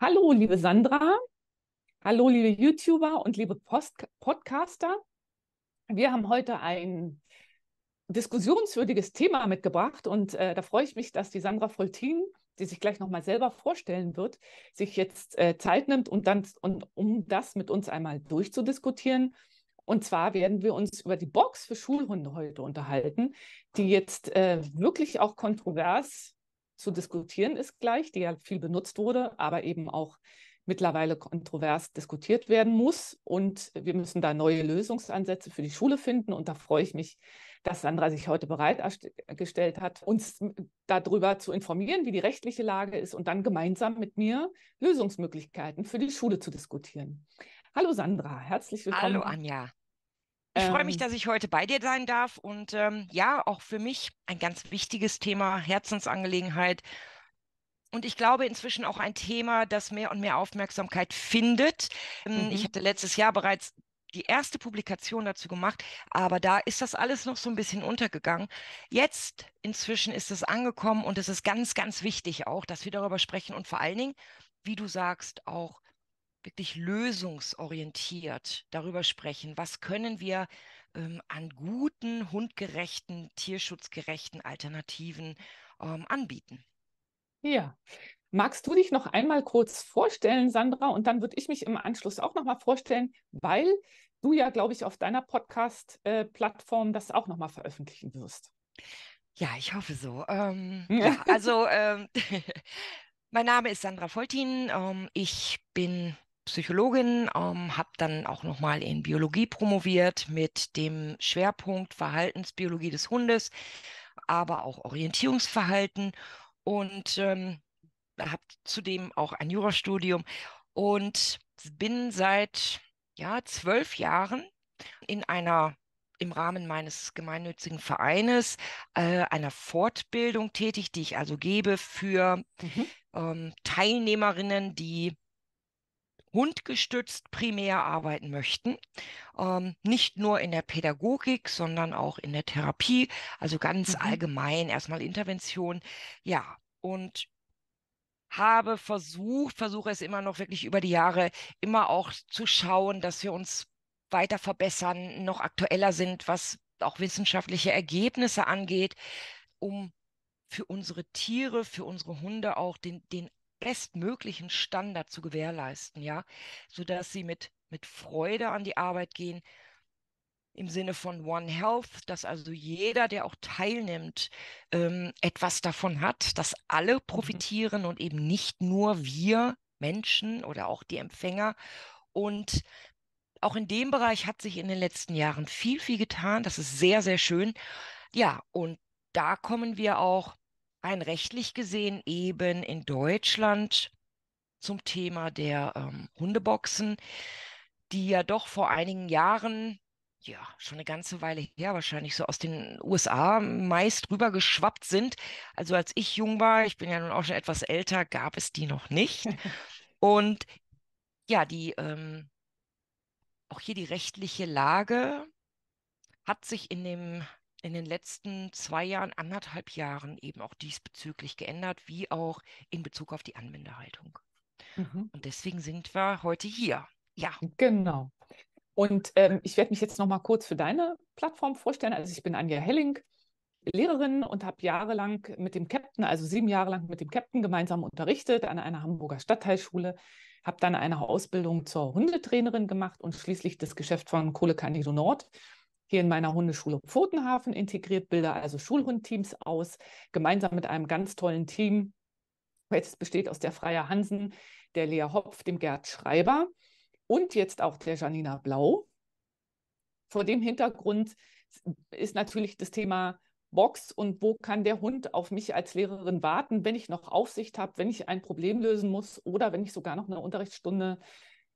Hallo, liebe Sandra. Hallo, liebe YouTuber und liebe Post Podcaster. Wir haben heute ein diskussionswürdiges Thema mitgebracht und äh, da freue ich mich, dass die Sandra Foltin, die sich gleich nochmal selber vorstellen wird, sich jetzt äh, Zeit nimmt, und dann, und, um das mit uns einmal durchzudiskutieren. Und zwar werden wir uns über die Box für Schulhunde heute unterhalten, die jetzt äh, wirklich auch kontrovers zu diskutieren ist gleich, die ja viel benutzt wurde, aber eben auch mittlerweile kontrovers diskutiert werden muss. Und wir müssen da neue Lösungsansätze für die Schule finden. Und da freue ich mich, dass Sandra sich heute bereitgestellt hat, uns darüber zu informieren, wie die rechtliche Lage ist und dann gemeinsam mit mir Lösungsmöglichkeiten für die Schule zu diskutieren. Hallo Sandra, herzlich willkommen. Hallo Anja. Ich ähm, freue mich, ähm. dass ich heute bei dir sein darf und ähm, ja, auch für mich ein ganz wichtiges Thema, Herzensangelegenheit. Und ich glaube inzwischen auch ein Thema, das mehr und mehr Aufmerksamkeit findet. Ähm, mhm. Ich hatte letztes Jahr bereits die erste Publikation dazu gemacht, aber da ist das alles noch so ein bisschen untergegangen. Jetzt inzwischen ist es angekommen und es ist ganz, ganz wichtig auch, dass wir darüber sprechen und vor allen Dingen, wie du sagst, auch wirklich lösungsorientiert darüber sprechen, was können wir ähm, an guten, hundgerechten, tierschutzgerechten Alternativen ähm, anbieten. Ja. Magst du dich noch einmal kurz vorstellen, Sandra? Und dann würde ich mich im Anschluss auch nochmal vorstellen, weil du ja, glaube ich, auf deiner Podcast-Plattform äh, das auch nochmal veröffentlichen wirst. Ja, ich hoffe so. Ähm, ja, also, ähm, mein Name ist Sandra Voltin. Ähm, ich bin Psychologin, ähm, habe dann auch nochmal in Biologie promoviert mit dem Schwerpunkt Verhaltensbiologie des Hundes, aber auch Orientierungsverhalten und ähm, habe zudem auch ein Jurastudium und bin seit ja, zwölf Jahren in einer im Rahmen meines gemeinnützigen Vereines äh, einer Fortbildung tätig, die ich also gebe für mhm. ähm, Teilnehmerinnen, die hundgestützt primär arbeiten möchten, ähm, nicht nur in der Pädagogik, sondern auch in der Therapie, also ganz mhm. allgemein erstmal Intervention. Ja, und habe versucht, versuche es immer noch wirklich über die Jahre, immer auch zu schauen, dass wir uns weiter verbessern, noch aktueller sind, was auch wissenschaftliche Ergebnisse angeht, um für unsere Tiere, für unsere Hunde auch den, den bestmöglichen Standard zu gewährleisten, ja, sodass sie mit, mit Freude an die Arbeit gehen, im Sinne von One Health, dass also jeder, der auch teilnimmt, ähm, etwas davon hat, dass alle mhm. profitieren und eben nicht nur wir Menschen oder auch die Empfänger. Und auch in dem Bereich hat sich in den letzten Jahren viel, viel getan. Das ist sehr, sehr schön. Ja, und da kommen wir auch rein rechtlich gesehen eben in Deutschland zum Thema der ähm, Hundeboxen, die ja doch vor einigen Jahren, ja, schon eine ganze Weile her wahrscheinlich, so aus den USA meist rübergeschwappt sind. Also als ich jung war, ich bin ja nun auch schon etwas älter, gab es die noch nicht. Und ja, die, ähm, auch hier die rechtliche Lage hat sich in dem in den letzten zwei Jahren, anderthalb Jahren eben auch diesbezüglich geändert, wie auch in Bezug auf die Anwenderhaltung. Mhm. Und deswegen sind wir heute hier. Ja. Genau. Und ähm, ich werde mich jetzt nochmal kurz für deine Plattform vorstellen. Also ich bin Anja Helling, Lehrerin und habe jahrelang mit dem Captain, also sieben Jahre lang mit dem Captain gemeinsam unterrichtet an einer Hamburger Stadtteilschule, habe dann eine Ausbildung zur Hundetrainerin gemacht und schließlich das Geschäft von Kohle Nord hier in meiner Hundeschule Pfotenhafen integriert, bilde also Schulhundteams aus, gemeinsam mit einem ganz tollen Team, Jetzt besteht aus der Freier Hansen, der Lea Hopf, dem Gerd Schreiber und jetzt auch der Janina Blau. Vor dem Hintergrund ist natürlich das Thema Box und wo kann der Hund auf mich als Lehrerin warten, wenn ich noch Aufsicht habe, wenn ich ein Problem lösen muss oder wenn ich sogar noch eine Unterrichtsstunde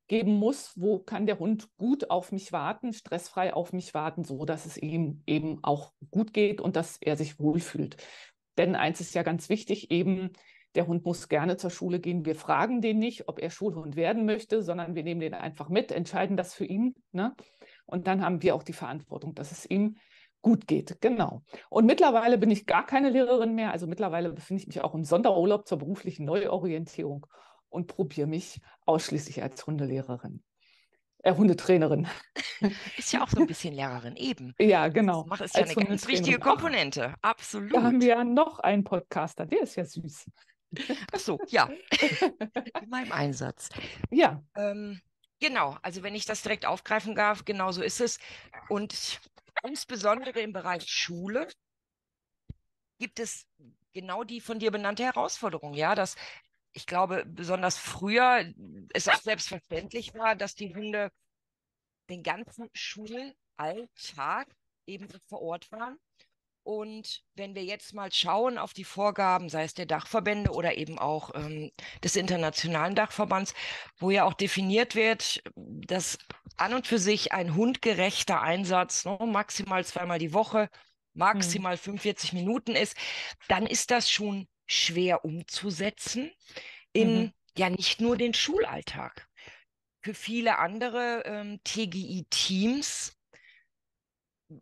geben muss, wo kann der Hund gut auf mich warten, stressfrei auf mich warten, so dass es ihm eben auch gut geht und dass er sich wohlfühlt. Denn eins ist ja ganz wichtig, eben der Hund muss gerne zur Schule gehen. Wir fragen den nicht, ob er Schulhund werden möchte, sondern wir nehmen den einfach mit, entscheiden das für ihn. Ne? Und dann haben wir auch die Verantwortung, dass es ihm gut geht. Genau. Und mittlerweile bin ich gar keine Lehrerin mehr. Also mittlerweile befinde ich mich auch im Sonderurlaub zur beruflichen Neuorientierung und probiere mich ausschließlich als Hundelehrerin. Äh, Hundetrainerin. Ist ja auch so ein bisschen Lehrerin, eben. ja, genau. Das macht es ja als eine ganz wichtige Komponente. Absolut. Da haben wir ja noch einen Podcaster, der ist ja süß. Ach so, ja. In meinem Einsatz. Ja. Ähm, genau, also wenn ich das direkt aufgreifen darf, genau so ist es. Und insbesondere im Bereich Schule gibt es genau die von dir benannte Herausforderung, ja, dass ich glaube, besonders früher hm, es auch selbstverständlich war, dass die Hunde den ganzen Schulalltag eben vor Ort waren. Und wenn wir jetzt mal schauen auf die Vorgaben, sei es der Dachverbände oder eben auch ähm, des Internationalen Dachverbands, wo ja auch definiert wird, dass an und für sich ein hundgerechter Einsatz ne, maximal zweimal die Woche, hm. maximal mhm. 45 Minuten ist, dann ist das schon schwer umzusetzen in mhm. ja nicht nur den Schulalltag. Für viele andere ähm, TGI-Teams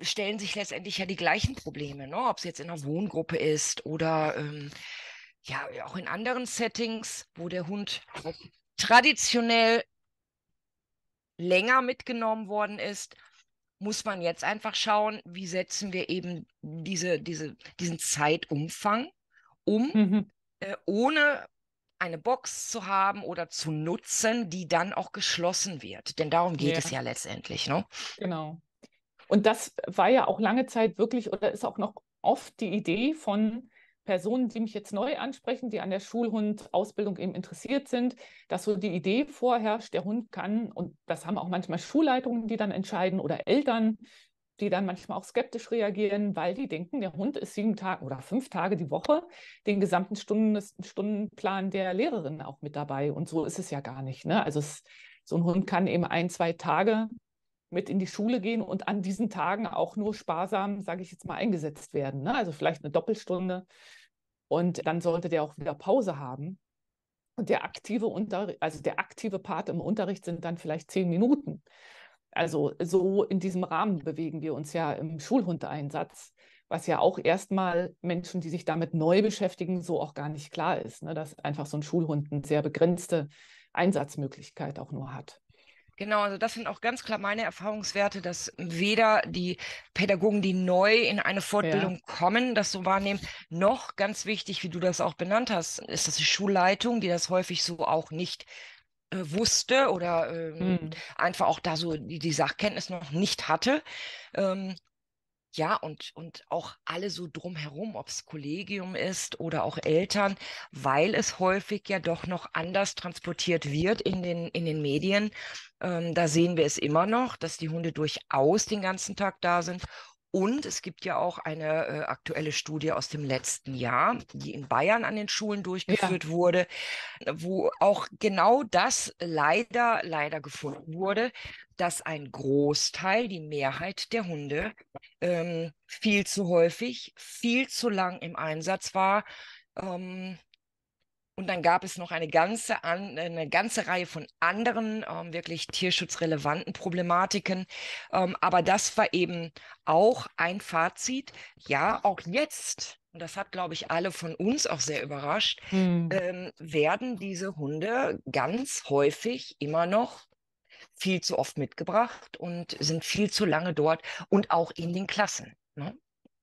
stellen sich letztendlich ja die gleichen Probleme, ne? ob es jetzt in einer Wohngruppe ist oder ähm, ja auch in anderen Settings, wo der Hund traditionell länger mitgenommen worden ist, muss man jetzt einfach schauen, wie setzen wir eben diese, diese, diesen Zeitumfang um mhm. äh, ohne eine Box zu haben oder zu nutzen, die dann auch geschlossen wird. Denn darum geht ja. es ja letztendlich. Ne? Genau. Und das war ja auch lange Zeit wirklich oder ist auch noch oft die Idee von Personen, die mich jetzt neu ansprechen, die an der Schulhundausbildung eben interessiert sind, dass so die Idee vorherrscht, der Hund kann, und das haben auch manchmal Schulleitungen, die dann entscheiden oder Eltern, die dann manchmal auch skeptisch reagieren, weil die denken, der Hund ist sieben Tage oder fünf Tage die Woche den gesamten Stunden, Stundenplan der Lehrerin auch mit dabei. Und so ist es ja gar nicht. Ne? Also es, so ein Hund kann eben ein, zwei Tage mit in die Schule gehen und an diesen Tagen auch nur sparsam, sage ich jetzt mal, eingesetzt werden. Ne? Also vielleicht eine Doppelstunde. Und dann sollte der auch wieder Pause haben. Und der aktive Unter also der aktive Part im Unterricht sind dann vielleicht zehn Minuten. Also so in diesem Rahmen bewegen wir uns ja im Schulhundeinsatz, was ja auch erstmal Menschen, die sich damit neu beschäftigen, so auch gar nicht klar ist, ne? dass einfach so ein Schulhund eine sehr begrenzte Einsatzmöglichkeit auch nur hat. Genau, also das sind auch ganz klar meine Erfahrungswerte, dass weder die Pädagogen, die neu in eine Fortbildung ja. kommen, das so wahrnehmen, noch ganz wichtig, wie du das auch benannt hast, ist das die Schulleitung, die das häufig so auch nicht äh, wusste oder ähm, mhm. einfach auch da so die, die, Sachkenntnis noch nicht hatte. Ähm, ja, und, und auch alle so drumherum, ob es Kollegium ist oder auch Eltern, weil es häufig ja doch noch anders transportiert wird in den, in den Medien. Ähm, da sehen wir es immer noch, dass die Hunde durchaus den ganzen Tag da sind und es gibt ja auch eine äh, aktuelle Studie aus dem letzten Jahr, die in Bayern an den Schulen durchgeführt ja. wurde, wo auch genau das leider, leider gefunden wurde, dass ein Großteil, die Mehrheit der Hunde ähm, viel zu häufig, viel zu lang im Einsatz war, ähm, und dann gab es noch eine ganze, an, eine ganze Reihe von anderen ähm, wirklich tierschutzrelevanten Problematiken. Ähm, aber das war eben auch ein Fazit. Ja, auch jetzt und das hat, glaube ich, alle von uns auch sehr überrascht, hm. ähm, werden diese Hunde ganz häufig immer noch viel zu oft mitgebracht und sind viel zu lange dort und auch in den Klassen. Ne?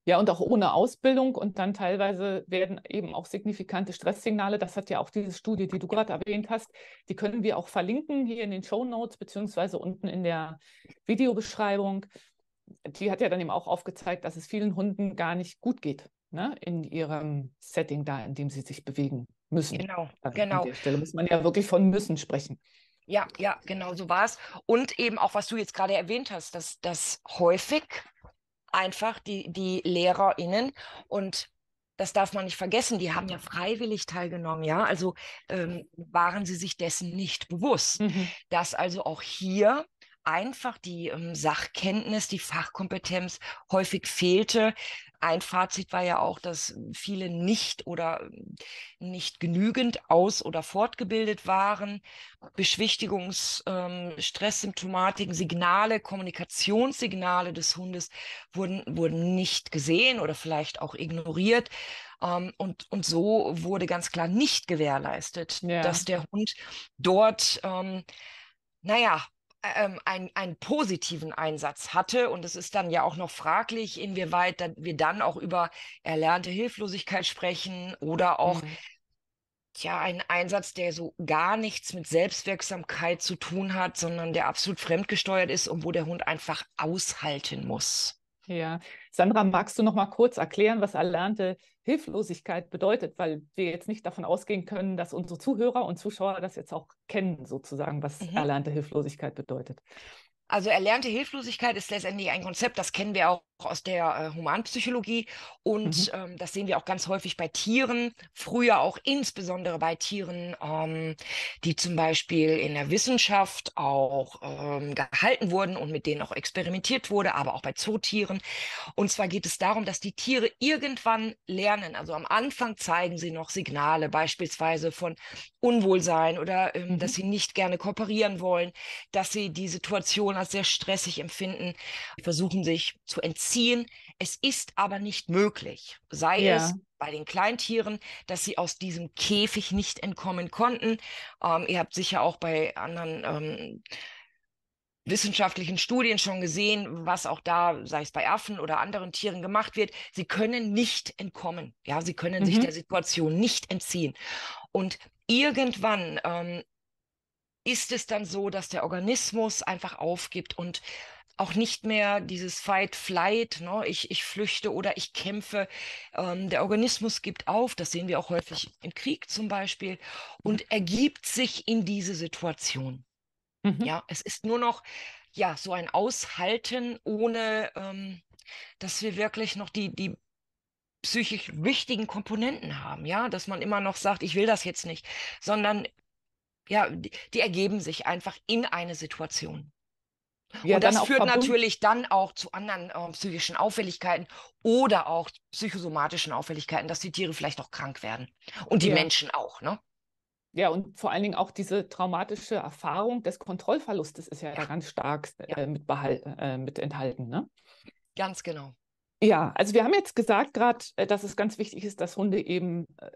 Ja, und auch ohne Ausbildung und dann teilweise werden eben auch signifikante Stresssignale, das hat ja auch diese Studie, die du gerade erwähnt hast, die können wir auch verlinken hier in den Show Notes beziehungsweise unten in der Videobeschreibung. Die hat ja dann eben auch aufgezeigt, dass es vielen Hunden gar nicht gut geht ne, in ihrem Setting da, in dem sie sich bewegen müssen. Genau, also genau. An der Stelle muss man ja wirklich von müssen sprechen. Ja, ja, genau so war es. Und eben auch, was du jetzt gerade erwähnt hast, dass, dass häufig einfach die, die LehrerInnen und das darf man nicht vergessen, die haben ja freiwillig teilgenommen, ja. Also ähm, waren sie sich dessen nicht bewusst, mhm. dass also auch hier einfach die ähm, Sachkenntnis, die Fachkompetenz häufig fehlte. Ein Fazit war ja auch, dass ähm, viele nicht oder ähm, nicht genügend aus- oder fortgebildet waren. Beschwichtigungs-, ähm, Stresssymptomatiken, Signale, Kommunikationssignale des Hundes wurden, wurden nicht gesehen oder vielleicht auch ignoriert. Um, ähm, und, und so wurde ganz klar nicht gewährleistet, ja. dass der Hund dort, ähm, naja, ähm, ein, einen positiven Einsatz hatte. Und es ist dann ja auch noch fraglich, inwieweit dann, wir dann auch über erlernte Hilflosigkeit sprechen oder auch mhm. ja einen Einsatz, der so gar nichts mit Selbstwirksamkeit zu tun hat, sondern der absolut fremdgesteuert ist und wo der Hund einfach aushalten muss. Ja, Sandra, magst du noch mal kurz erklären, was erlernte Hilflosigkeit bedeutet, weil wir jetzt nicht davon ausgehen können, dass unsere Zuhörer und Zuschauer das jetzt auch kennen, sozusagen, was mhm. erlernte Hilflosigkeit bedeutet. Also erlernte Hilflosigkeit ist letztendlich ein Konzept, das kennen wir auch aus der äh, Humanpsychologie und mhm. ähm, das sehen wir auch ganz häufig bei Tieren, früher auch insbesondere bei Tieren, ähm, die zum Beispiel in der Wissenschaft auch ähm, gehalten wurden und mit denen auch experimentiert wurde, aber auch bei Zootieren. Und zwar geht es darum, dass die Tiere irgendwann lernen. Also am Anfang zeigen sie noch Signale, beispielsweise von Unwohlsein oder ähm, mhm. dass sie nicht gerne kooperieren wollen, dass sie die Situation als sehr stressig empfinden, versuchen sich zu entziehen ziehen. Es ist aber nicht möglich, sei ja. es bei den Kleintieren, dass sie aus diesem Käfig nicht entkommen konnten. Ähm, ihr habt sicher auch bei anderen ähm, wissenschaftlichen Studien schon gesehen, was auch da, sei es bei Affen oder anderen Tieren gemacht wird. Sie können nicht entkommen. Ja, sie können mhm. sich der Situation nicht entziehen. Und irgendwann ähm, ist es dann so, dass der Organismus einfach aufgibt und auch nicht mehr dieses Fight, Flight, ne? ich, ich flüchte oder ich kämpfe. Ähm, der Organismus gibt auf, das sehen wir auch häufig im Krieg zum Beispiel, mhm. und ergibt sich in diese Situation. Mhm. Ja, es ist nur noch ja, so ein Aushalten, ohne ähm, dass wir wirklich noch die, die psychisch wichtigen Komponenten haben, ja, dass man immer noch sagt, ich will das jetzt nicht, sondern ja, die, die ergeben sich einfach in eine Situation. Ja, und das führt natürlich dann auch zu anderen äh, psychischen Auffälligkeiten oder auch psychosomatischen Auffälligkeiten, dass die Tiere vielleicht auch krank werden und die ja. Menschen auch. Ne? Ja, und vor allen Dingen auch diese traumatische Erfahrung des Kontrollverlustes ist ja, ja. da ganz stark äh, mit, äh, mit enthalten. Ne? Ganz genau. Ja, also wir haben jetzt gesagt gerade, äh, dass es ganz wichtig ist, dass Hunde eben äh,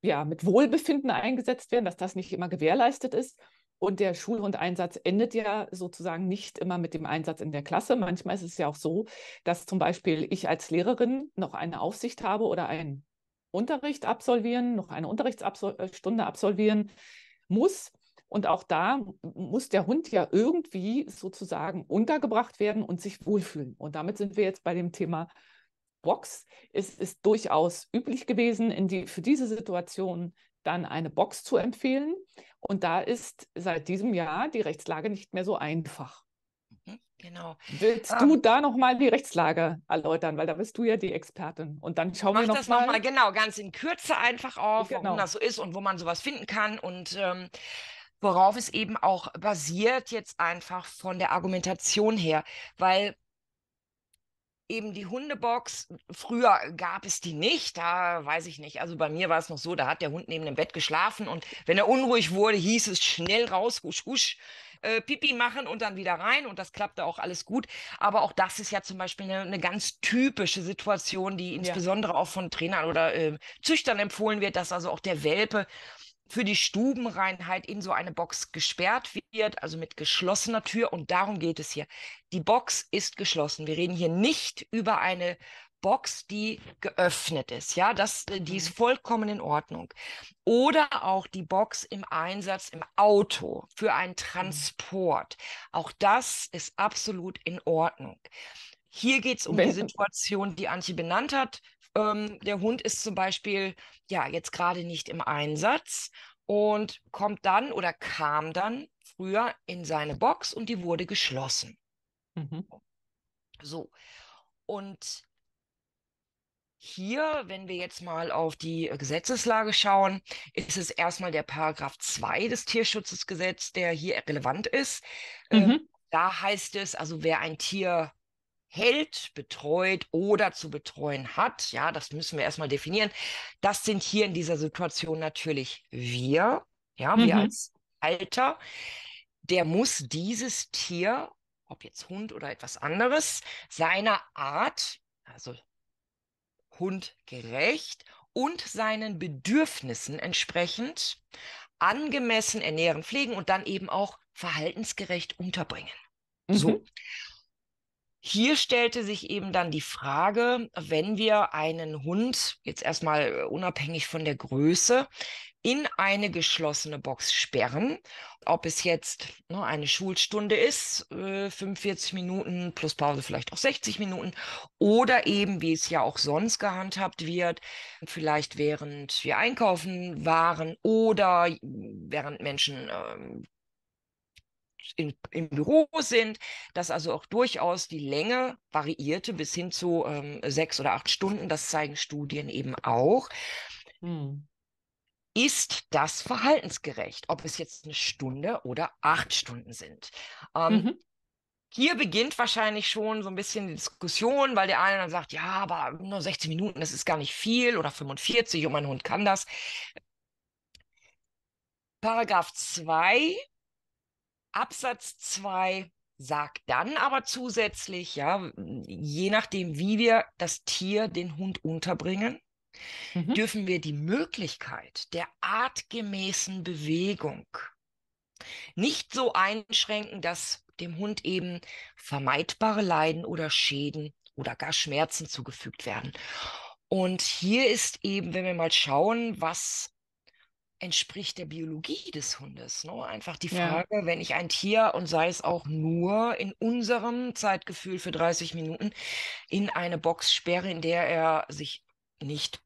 ja, mit Wohlbefinden eingesetzt werden, dass das nicht immer gewährleistet ist. Und der Schulhundeinsatz endet ja sozusagen nicht immer mit dem Einsatz in der Klasse. Manchmal ist es ja auch so, dass zum Beispiel ich als Lehrerin noch eine Aufsicht habe oder einen Unterricht absolvieren, noch eine Unterrichtsstunde äh, absolvieren muss. Und auch da muss der Hund ja irgendwie sozusagen untergebracht werden und sich wohlfühlen. Und damit sind wir jetzt bei dem Thema Box. Es ist durchaus üblich gewesen, die, für diese Situation dann eine Box zu empfehlen. Und da ist seit diesem Jahr die Rechtslage nicht mehr so einfach. Mhm, genau. Willst ähm du da nochmal die Rechtslage erläutern, weil da bist du ja die Expertin. Und dann schauen wir nochmal. Mach das nochmal, genau, ganz in Kürze einfach auf, genau. warum das so ist und wo man sowas finden kann und ähm, worauf es eben auch basiert, jetzt einfach von der Argumentation her. Weil eben die Hundebox, früher gab es die nicht, da weiß ich nicht. Also bei mir war es noch so, da hat der Hund neben dem Bett geschlafen und wenn er unruhig wurde, hieß es schnell raus, husch, husch, äh, Pipi machen und dann wieder rein und das klappte auch alles gut. Aber auch das ist ja zum Beispiel eine, eine ganz typische Situation, die insbesondere ja. auch von Trainern oder äh, Züchtern empfohlen wird, dass also auch der Welpe für die Stubenreinheit in so eine Box gesperrt wird, also mit geschlossener Tür. Und darum geht es hier. Die Box ist geschlossen. Wir reden hier nicht über eine Box, die geöffnet ist. Ja, das, äh, die ist mhm. vollkommen in Ordnung. Oder auch die Box im Einsatz im Auto für einen mhm. Transport. Auch das ist absolut in Ordnung. Hier geht es um die Situation, die Antje benannt hat ähm, der Hund ist zum Beispiel ja jetzt gerade nicht im Einsatz und kommt dann oder kam dann früher in seine Box und die wurde geschlossen. Mhm. So. Und hier, wenn wir jetzt mal auf die äh, Gesetzeslage schauen, ist es erstmal der Paragraph 2 des Tierschutzgesetzes, der hier relevant ist. Ähm, mhm. Ähm, da heißt es, also wer ein Tier hält, betreut oder zu betreuen hat, ja, das müssen wir erstmal definieren. Das sind hier in dieser Situation natürlich wir, ja, wir mhm. als Alter. Der muss dieses Tier, ob jetzt Hund oder etwas anderes, seiner Art, also hundgerecht und seinen Bedürfnissen entsprechend angemessen ernähren, pflegen und dann eben auch verhaltensgerecht unterbringen. Mhm. So. Hier stellte sich eben dann die Frage, wenn wir einen Hund, jetzt erstmal äh, unabhängig von der Größe, in eine geschlossene Box sperren, ob es jetzt ne, eine Schulstunde ist, äh, 45 Minuten plus Pause vielleicht auch 60 Minuten oder eben, wie es ja auch sonst gehandhabt wird, vielleicht während wir einkaufen waren oder während Menschen äh, in, im Büro sind, dass also auch durchaus die Länge variierte bis hin zu ähm, sechs oder acht Stunden, das zeigen Studien eben auch. Hm. Ist das verhaltensgerecht, ob es jetzt eine Stunde oder acht Stunden sind? Ähm, mhm hier beginnt wahrscheinlich schon so ein bisschen die Diskussion, weil der eine dann sagt, ja, aber nur 16 Minuten, das ist gar nicht viel oder 45 und mein Hund kann das. Paragraph 2 Absatz 2 sagt dann aber zusätzlich, ja, je nachdem, wie wir das Tier, den Hund unterbringen, mhm. dürfen wir die Möglichkeit der artgemäßen Bewegung nicht so einschränken, dass dem Hund eben vermeidbare Leiden oder Schäden oder gar Schmerzen zugefügt werden. Und hier ist eben, wenn wir mal schauen, was entspricht der Biologie des Hundes. Ne? Einfach die Frage, ja. wenn ich ein Tier und sei es auch nur in unserem Zeitgefühl für 30 Minuten in eine Box sperre, in der er sich nicht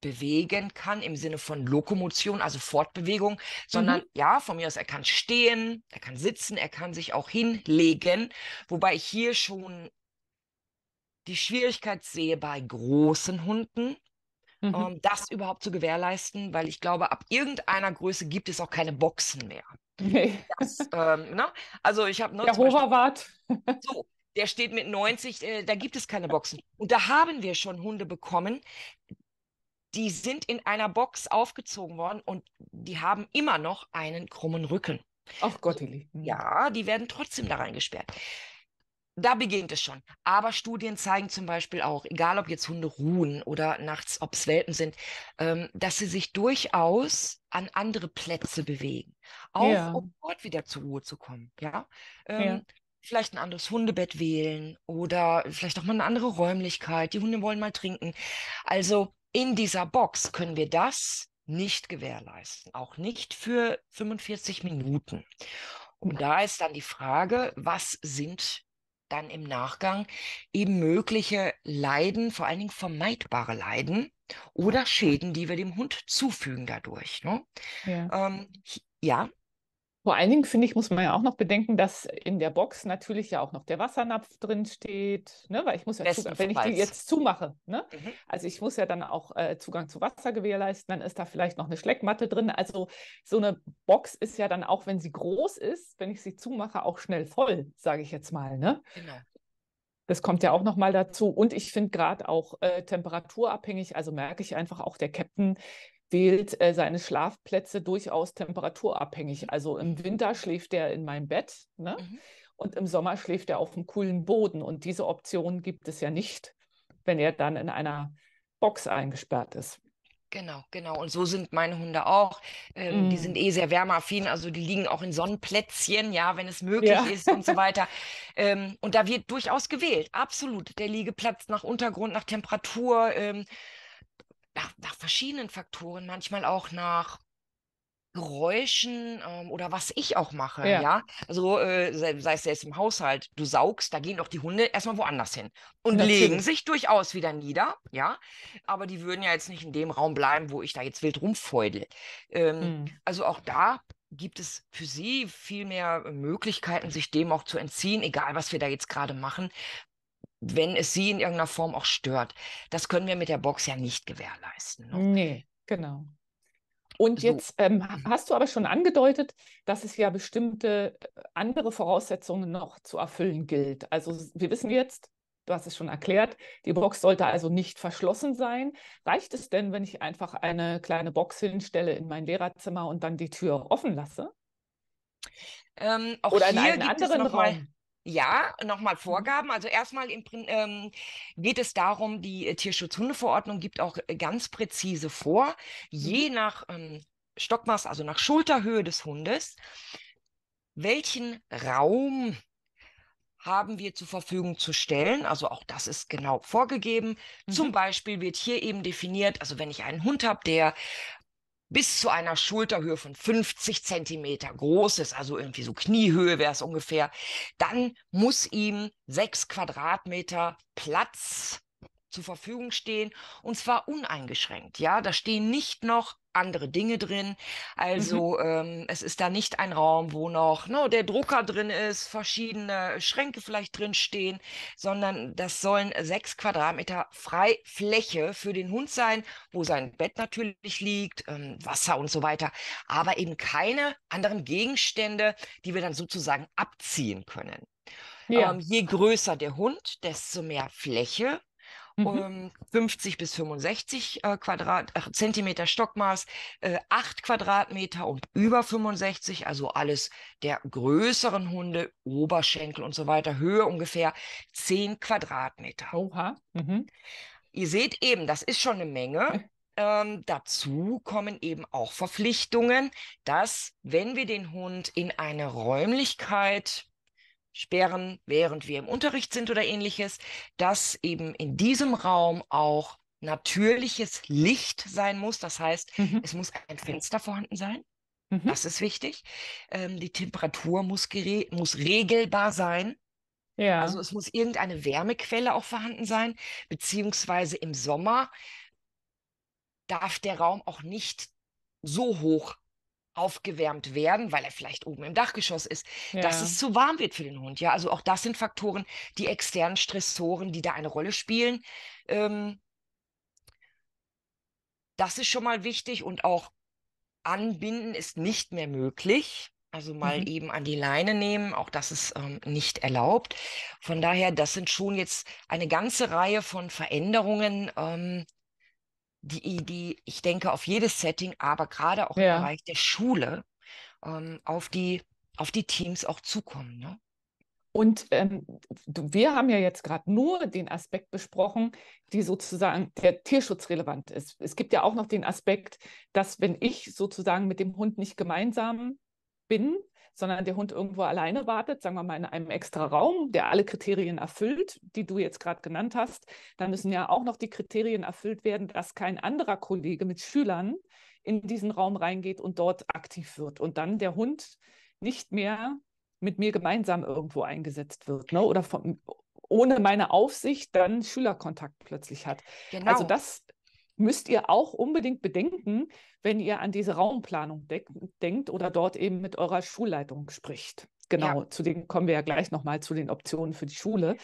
bewegen kann im Sinne von Lokomotion, also Fortbewegung, sondern mhm. ja, von mir aus, er kann stehen, er kann sitzen, er kann sich auch hinlegen, wobei ich hier schon die Schwierigkeit sehe bei großen Hunden, mhm. ähm, das überhaupt zu gewährleisten, weil ich glaube, ab irgendeiner Größe gibt es auch keine Boxen mehr. Nee. Das, ähm, ne? Also ich habe ne, Der Hoverwart. So, der steht mit 90, äh, da gibt es keine Boxen. Und da haben wir schon Hunde bekommen, die sind in einer Box aufgezogen worden und die haben immer noch einen krummen Rücken. Ach Gott, Ja, die werden trotzdem da reingesperrt. Da beginnt es schon. Aber Studien zeigen zum Beispiel auch, egal ob jetzt Hunde ruhen oder nachts, ob es Welpen sind, ähm, dass sie sich durchaus an andere Plätze bewegen. Auch ja. um dort wieder zur Ruhe zu kommen. Ja? Ähm, ja. Vielleicht ein anderes Hundebett wählen oder vielleicht auch mal eine andere Räumlichkeit. Die Hunde wollen mal trinken. Also in dieser Box können wir das nicht gewährleisten. Auch nicht für 45 Minuten. Und da ist dann die Frage, was sind dann im Nachgang eben mögliche Leiden, vor allen Dingen vermeidbare Leiden oder Schäden, die wir dem Hund zufügen dadurch. Ne? Ja. Ähm, ja, vor allen Dingen, finde ich, muss man ja auch noch bedenken, dass in der Box natürlich ja auch noch der Wassernapf drin steht, ne? weil ich muss ja, Zugang, wenn ich die jetzt zumache, ne? Mhm. also ich muss ja dann auch äh, Zugang zu Wasser gewährleisten, dann ist da vielleicht noch eine Schleckmatte drin. Also so eine Box ist ja dann auch, wenn sie groß ist, wenn ich sie zumache, auch schnell voll, sage ich jetzt mal. Ne? Genau. Das kommt ja auch nochmal dazu. Und ich finde gerade auch äh, temperaturabhängig, also merke ich einfach auch, der Captain wählt äh, seine Schlafplätze durchaus temperaturabhängig. Also im Winter schläft er in meinem Bett ne? Mhm. und im Sommer schläft er auf dem coolen Boden. Und diese Option gibt es ja nicht, wenn er dann in einer Box eingesperrt ist. Genau, genau. Und so sind meine Hunde auch. Ähm, mm. Die sind eh sehr wärmeaffin, also die liegen auch in Sonnenplätzchen, ja, wenn es möglich ja. ist und so weiter. Ähm, und da wird durchaus gewählt, absolut. Der Liegeplatz nach Untergrund, nach Temperatur. Ähm, nach, nach verschiedenen Faktoren, manchmal auch nach Geräuschen ähm, oder was ich auch mache, ja. ja? Also äh, sei, es selbst im Haushalt, du saugst, da gehen doch die Hunde erstmal woanders hin und Natürlich. legen sich durchaus wieder nieder, ja. Aber die würden ja jetzt nicht in dem Raum bleiben, wo ich da jetzt wild rumfeudel. Ähm, mhm. Also auch da gibt es für sie viel mehr Möglichkeiten, sich dem auch zu entziehen, egal was wir da jetzt gerade machen, wenn es sie in irgendeiner Form auch stört. Das können wir mit der Box ja nicht gewährleisten. Ne? Nee, genau. Und so. jetzt ähm, mhm. hast du aber schon angedeutet, dass es ja bestimmte äh, andere Voraussetzungen noch zu erfüllen gilt. Also wir wissen jetzt, du hast es schon erklärt, die Box sollte also nicht verschlossen sein. Reicht es denn, wenn ich einfach eine kleine Box hinstelle in mein Lehrerzimmer und dann die Tür offen lasse? Ähm, auch Oder in hier einen gibt anderen es noch Raum? Mal ja, nochmal mhm. Vorgaben. Also erstmal im, ähm, geht es darum, die äh, Tierschutzhundeverordnung gibt auch äh, ganz präzise vor, mhm. je nach ähm, Stockmaß, also nach Schulterhöhe des Hundes, welchen Raum haben wir zur Verfügung zu stellen. Also auch das ist genau vorgegeben. Mhm. Zum Beispiel wird hier eben definiert, also wenn ich einen Hund habe, der bis zu einer Schulterhöhe von 50 Zentimeter groß ist, also irgendwie so Kniehöhe wäre es ungefähr, dann muss ihm sechs Quadratmeter Platz zur Verfügung stehen und zwar uneingeschränkt. Ja, da stehen nicht noch andere Dinge drin. Also mhm. ähm, es ist da nicht ein Raum, wo noch ne, der Drucker drin ist, verschiedene Schränke vielleicht drin stehen, sondern das sollen sechs Quadratmeter Fläche für den Hund sein, wo sein Bett natürlich liegt, ähm, Wasser und so weiter, aber eben keine anderen Gegenstände, die wir dann sozusagen abziehen können. Ja. Ähm, je größer der Hund, desto mehr Fläche um, mhm. 50 ähm, bis 65 äh, Quadrat, äh, Zentimeter Stockmaß, äh, 8 Quadratmeter und über 65, also alles der größeren Hunde, Oberschenkel und so weiter, Höhe ungefähr 10 Quadratmeter. Oha. Mhm. Ihr seht eben, das ist schon eine Menge. Ähm, dazu kommen eben auch Verpflichtungen, dass wenn wir den Hund in eine Räumlichkeit sperren, während wir im Unterricht sind oder ähnliches, dass eben in diesem Raum auch natürliches Licht sein muss. Das heißt, mhm. es muss ein Fenster vorhanden sein. Mhm. Das ist wichtig. Ähm, die Temperatur muss, muss regelbar sein. Ja. Also es muss irgendeine Wärmequelle auch vorhanden sein, beziehungsweise im Sommer darf der Raum auch nicht so hoch aufgewärmt werden, weil er vielleicht oben im Dachgeschoss ist, ja. dass es zu warm wird für den Hund. Ja, also auch das sind Faktoren, die externen Stressoren, die da eine Rolle spielen. Ähm, das ist schon mal wichtig und auch anbinden ist nicht mehr möglich. Also mal mhm. eben an die Leine nehmen, auch das ist ähm, nicht erlaubt. Von daher, das sind schon jetzt eine ganze Reihe von Veränderungen, ähm, die, die, ich denke, auf jedes Setting, aber gerade auch ja. im Bereich der Schule ähm, auf, die, auf die Teams auch zukommen. Ne? Und ähm, wir haben ja jetzt gerade nur den Aspekt besprochen, die sozusagen der tierschutzrelevant ist. Es gibt ja auch noch den Aspekt, dass wenn ich sozusagen mit dem Hund nicht gemeinsam bin, sondern der Hund irgendwo alleine wartet, sagen wir mal in einem extra Raum, der alle Kriterien erfüllt, die du jetzt gerade genannt hast, dann müssen ja auch noch die Kriterien erfüllt werden, dass kein anderer Kollege mit Schülern in diesen Raum reingeht und dort aktiv wird und dann der Hund nicht mehr mit mir gemeinsam irgendwo eingesetzt wird ne? oder von, ohne meine Aufsicht dann Schülerkontakt plötzlich hat. Also genau. Also das müsst ihr auch unbedingt bedenken, wenn ihr an diese Raumplanung de denkt oder dort eben mit eurer Schulleitung spricht. Genau, ja. zu denen kommen wir ja gleich nochmal zu den Optionen für die Schule.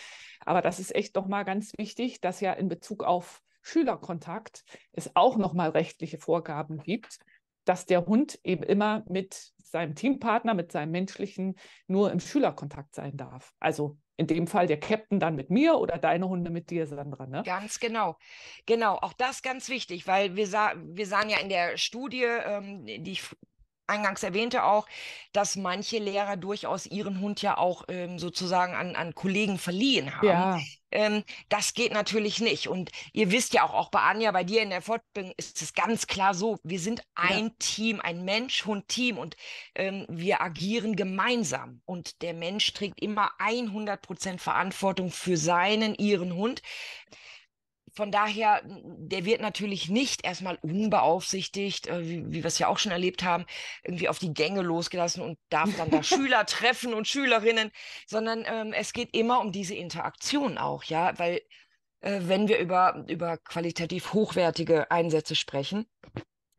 Aber das ist echt nochmal ganz wichtig, dass ja in Bezug auf Schülerkontakt es auch nochmal rechtliche Vorgaben gibt, dass der Hund eben immer mit seinem Teampartner, mit seinem menschlichen nur im Schülerkontakt sein darf. Also in dem Fall der Captain dann mit mir oder deine Hunde mit dir, Sandra. Ne? Ganz genau. Genau, auch das ganz wichtig, weil wir, sah, wir sahen ja in der Studie, ähm, die ich eingangs erwähnte auch, dass manche Lehrer durchaus ihren Hund ja auch ähm, sozusagen an, an Kollegen verliehen haben. Ja. Ähm, das geht natürlich nicht. Und ihr wisst ja auch, auch bei Anja, bei dir in der Fortbildung ist es ganz klar so, wir sind ein ja. Team, ein Mensch-Hund-Team und ähm, wir agieren gemeinsam. Und der Mensch trägt immer 100 Prozent Verantwortung für seinen, ihren Hund von daher, der wird natürlich nicht erstmal unbeaufsichtigt, äh, wie, wie wir es ja auch schon erlebt haben, irgendwie auf die Gänge losgelassen und darf dann da Schüler treffen und Schülerinnen, sondern ähm, es geht immer um diese Interaktion auch, ja, weil äh, wenn wir über, über qualitativ hochwertige Einsätze sprechen,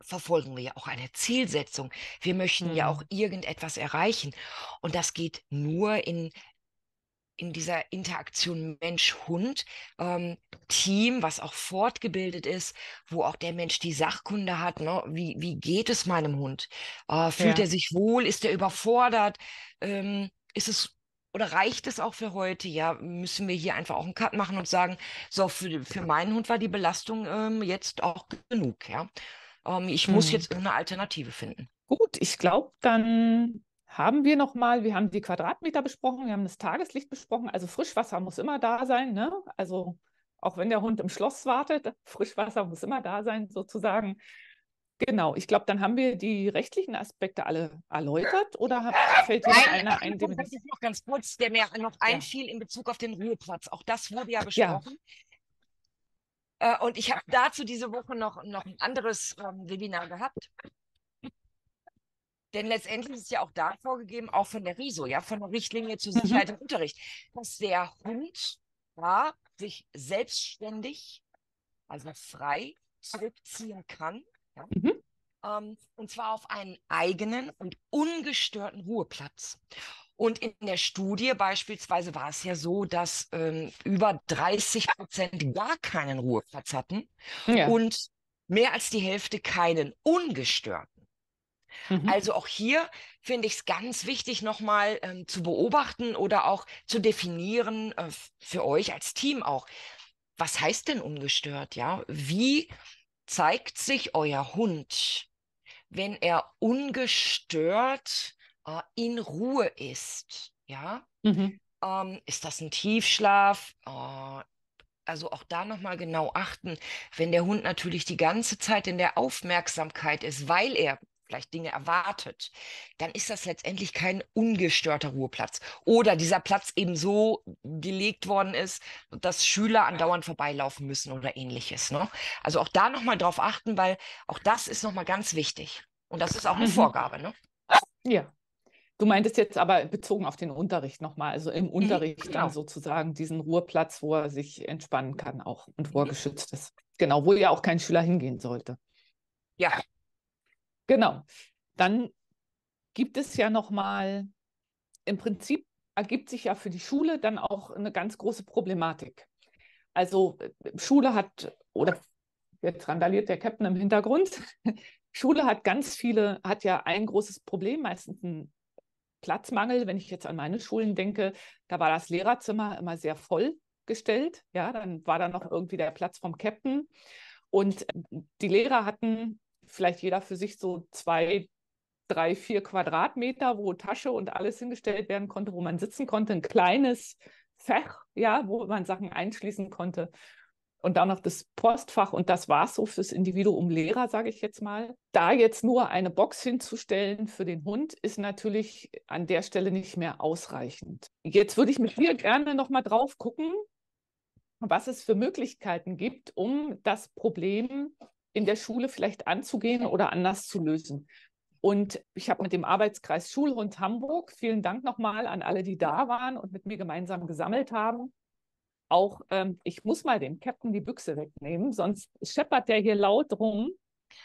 verfolgen wir ja auch eine Zielsetzung. Wir möchten mhm. ja auch irgendetwas erreichen. Und das geht nur in in dieser Interaktion Mensch-Hund, ähm, Team, was auch fortgebildet ist, wo auch der Mensch die Sachkunde hat, ne? wie, wie geht es meinem Hund? Äh, fühlt ja. er sich wohl? Ist er überfordert? Ähm, ist es oder reicht es auch für heute? Ja, müssen wir hier einfach auch einen Cut machen und sagen, so, für, für meinen Hund war die Belastung ähm, jetzt auch genug, ja. Ähm, ich muss mhm. jetzt eine Alternative finden. Gut, ich glaube, dann haben wir nochmal, wir haben die Quadratmeter besprochen, wir haben das Tageslicht besprochen, also Frischwasser muss immer da sein, ne? also auch wenn der Hund im Schloss wartet, Frischwasser muss immer da sein sozusagen. Genau, ich glaube, dann haben wir die rechtlichen Aspekte alle erläutert oder fällt dir einer ein? Dem das ist noch ganz kurz, der mir noch einfiel ja. in Bezug auf den Ruheplatz. Auch das wurde ja besprochen. Ja. Äh, und ich habe dazu diese Woche noch, noch ein anderes ähm, Webinar gehabt. Denn letztendlich ist ja auch da vorgegeben, auch von der RISO, ja, von der Richtlinie zur mhm. Sicherheit mhm. im Unterricht, dass der Hund ja, sich selbstständig, also frei zurückziehen kann. Ja, mhm. ähm, und zwar auf einen eigenen und ungestörten Ruheplatz. Und in der Studie beispielsweise war es ja so, dass ähm, über 30 Prozent gar keinen Ruheplatz hatten ja. und mehr als die Hälfte keinen ungestörten. Mhm. Also auch hier finde ich es ganz wichtig, nochmal ähm, zu beobachten oder auch zu definieren äh, für euch als Team auch. Was heißt denn ungestört? Ja, wie zeigt sich euer Hund, wenn er ungestört äh, in Ruhe ist? Ja, mhm. ähm, ist das ein Tiefschlaf? Äh, also auch da nochmal genau achten, wenn der Hund natürlich die ganze Zeit in der Aufmerksamkeit ist, weil er vielleicht Dinge erwartet, dann ist das letztendlich kein ungestörter Ruheplatz. Oder dieser Platz eben so gelegt worden ist, dass Schüler andauernd vorbeilaufen müssen oder ähnliches. Ne? Also auch da nochmal drauf achten, weil auch das ist nochmal ganz wichtig. Und das ist auch eine mhm. Vorgabe. Ne? Ja. Du meintest jetzt aber bezogen auf den Unterricht nochmal, also im mhm, Unterricht genau. dann sozusagen diesen Ruheplatz, wo er sich entspannen kann auch und wo mhm. er geschützt ist. Genau, wo ja auch kein Schüler hingehen sollte. Ja, Genau. Dann gibt es ja nochmal, im Prinzip ergibt sich ja für die Schule dann auch eine ganz große Problematik. Also äh, Schule hat, oder jetzt randaliert der Captain im Hintergrund, Schule hat ganz viele, hat ja ein großes Problem, meistens ein Platzmangel. Wenn ich jetzt an meine Schulen denke, da war das Lehrerzimmer immer sehr voll gestellt. Ja, dann war da noch irgendwie der Platz vom Captain. Und die Lehrer hatten vielleicht jeder für sich so zwei, drei, vier Quadratmeter, wo Tasche und alles hingestellt werden konnte, wo man sitzen konnte, ein kleines Fach, ja, wo man Sachen einschließen konnte. Und dann noch das Postfach und das war es so fürs Individuum Lehrer, sage ich jetzt mal. Da jetzt nur eine Box hinzustellen für den Hund, ist natürlich an der Stelle nicht mehr ausreichend. Jetzt würde ich mit dir gerne nochmal drauf gucken, was es für Möglichkeiten gibt, um das Problem in der Schule vielleicht anzugehen oder anders zu lösen. Und ich habe mit dem Arbeitskreis Schulrund Hamburg, vielen Dank nochmal an alle, die da waren und mit mir gemeinsam gesammelt haben. Auch ähm, ich muss mal dem Captain die Büchse wegnehmen, sonst scheppert der hier laut rum.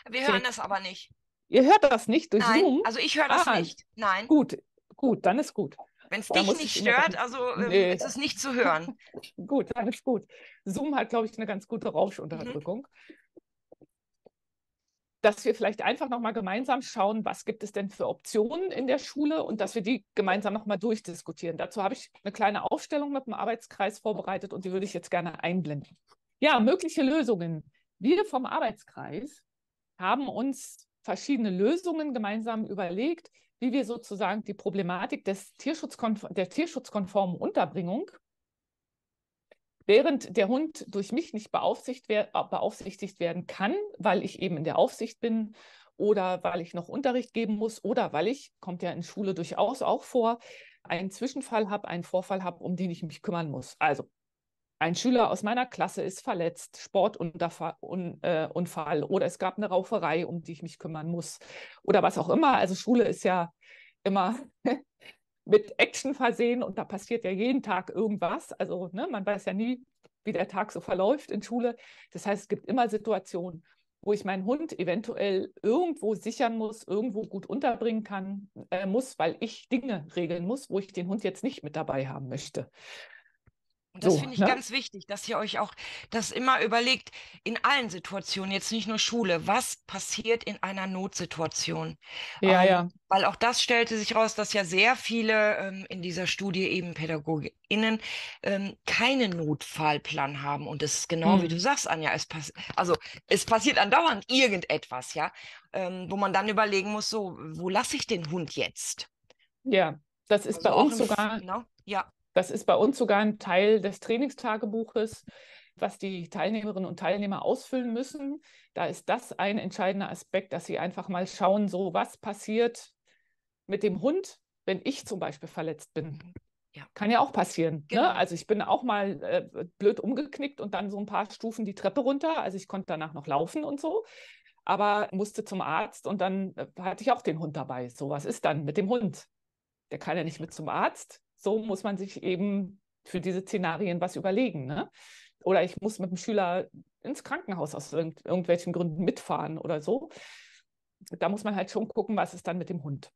Wir hören das aber nicht. Ihr hört das nicht durch Nein, Zoom? Also ich höre das ah, nicht. Nein. Gut, gut, dann ist gut. Wenn es dich nicht stört, also ähm, nee. ist es nicht zu hören. gut, dann ist gut. Zoom hat, glaube ich, eine ganz gute Rauschunterdrückung. Mhm dass wir vielleicht einfach nochmal gemeinsam schauen, was gibt es denn für Optionen in der Schule und dass wir die gemeinsam nochmal durchdiskutieren. Dazu habe ich eine kleine Aufstellung mit dem Arbeitskreis vorbereitet und die würde ich jetzt gerne einblenden. Ja, mögliche Lösungen. Wir vom Arbeitskreis haben uns verschiedene Lösungen gemeinsam überlegt, wie wir sozusagen die Problematik des Tierschutzkonf der tierschutzkonformen Unterbringung Während der Hund durch mich nicht beaufsichtigt, wer äh, beaufsichtigt werden kann, weil ich eben in der Aufsicht bin oder weil ich noch Unterricht geben muss oder weil ich, kommt ja in Schule durchaus auch vor, einen Zwischenfall habe, einen Vorfall habe, um den ich mich kümmern muss. Also ein Schüler aus meiner Klasse ist verletzt, Sportunfall äh, oder es gab eine Rauferei, um die ich mich kümmern muss oder was auch immer. Also Schule ist ja immer mit Action versehen und da passiert ja jeden Tag irgendwas. Also ne, man weiß ja nie, wie der Tag so verläuft in Schule. Das heißt, es gibt immer Situationen, wo ich meinen Hund eventuell irgendwo sichern muss, irgendwo gut unterbringen kann, äh, muss, weil ich Dinge regeln muss, wo ich den Hund jetzt nicht mit dabei haben möchte. Und das so, finde ich ne? ganz wichtig, dass ihr euch auch das immer überlegt, in allen Situationen, jetzt nicht nur Schule, was passiert in einer Notsituation? Ja, ähm, ja. Weil auch das stellte sich raus, dass ja sehr viele ähm, in dieser Studie eben PädagogInnen ähm, keinen Notfallplan haben. Und das ist genau hm. wie du hm. sagst, Anja, es also es passiert andauernd irgendetwas, ja, ähm, wo man dann überlegen muss, so, wo lasse ich den Hund jetzt? Ja, das ist also bei uns sogar. Genau, ja das ist bei uns sogar ein Teil des Trainingstagebuches, was die Teilnehmerinnen und Teilnehmer ausfüllen müssen. Da ist das ein entscheidender Aspekt, dass sie einfach mal schauen, so was passiert mit dem Hund, wenn ich zum Beispiel verletzt bin. Ja. Kann ja auch passieren. Ne? Genau. Ne? Also ich bin auch mal äh, blöd umgeknickt und dann so ein paar Stufen die Treppe runter. Also ich konnte danach noch laufen und so, aber musste zum Arzt und dann äh, hatte ich auch den Hund dabei. So was ist dann mit dem Hund? Der kann ja nicht mit zum Arzt so muss man sich eben für diese Szenarien was überlegen. Ne? Oder ich muss mit dem Schüler ins Krankenhaus aus irgend, irgendwelchen Gründen mitfahren oder so. Da muss man halt schon gucken, was ist dann mit dem Hund.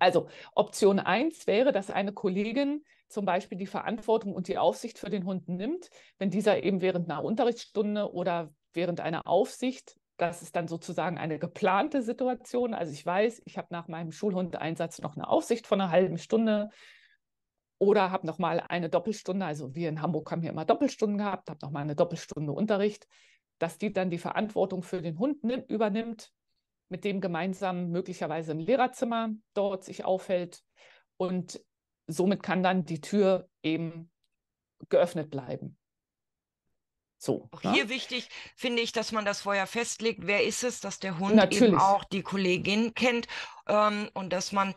Also Option 1 wäre, dass eine Kollegin zum Beispiel die Verantwortung und die Aufsicht für den Hund nimmt, wenn dieser eben während einer Unterrichtsstunde oder während einer Aufsicht, das ist dann sozusagen eine geplante Situation. Also ich weiß, ich habe nach meinem Schulhundeinsatz noch eine Aufsicht von einer halben Stunde. Oder habe noch mal eine Doppelstunde, also wir in Hamburg haben hier immer Doppelstunden gehabt, habe noch mal eine Doppelstunde Unterricht, dass die dann die Verantwortung für den Hund nimmt, übernimmt, mit dem gemeinsam möglicherweise im Lehrerzimmer dort sich aufhält. Und somit kann dann die Tür eben geöffnet bleiben. So, auch ja. Ne? hier wichtig finde ich, dass man das vorher festlegt, wer ist es, dass der Hund Natürlich. eben auch die Kollegin kennt ähm, und dass man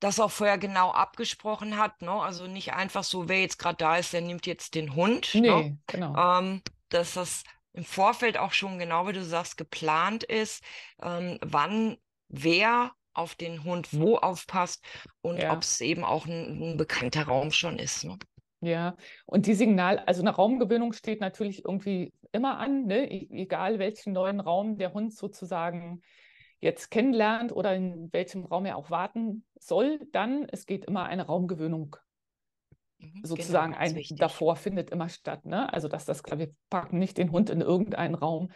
das auch vorher genau abgesprochen hat. Ne? Also nicht einfach so, wer jetzt gerade da ist, der nimmt jetzt den Hund. Ne? Nee, ne? genau. Ähm, dass das im Vorfeld auch schon genau, wie du sagst, geplant ist, ähm, wann wer auf den Hund wo aufpasst und ja. ob es eben auch ein, ein, bekannter Raum schon ist. Ne? Ja, und die Signal, also eine Raumgewöhnung steht natürlich irgendwie immer an, ne? E-, egal welchen neuen Raum der Hund sozusagen jetzt kennenlernt oder in welchem Raum er auch warten soll, dann es geht immer eine Raumgewöhnung mhm, genau, sozusagen genau, ein wichtig. davor findet immer statt. Ne? Also dass das klar wir packen nicht den Hund in irgendeinen Raum.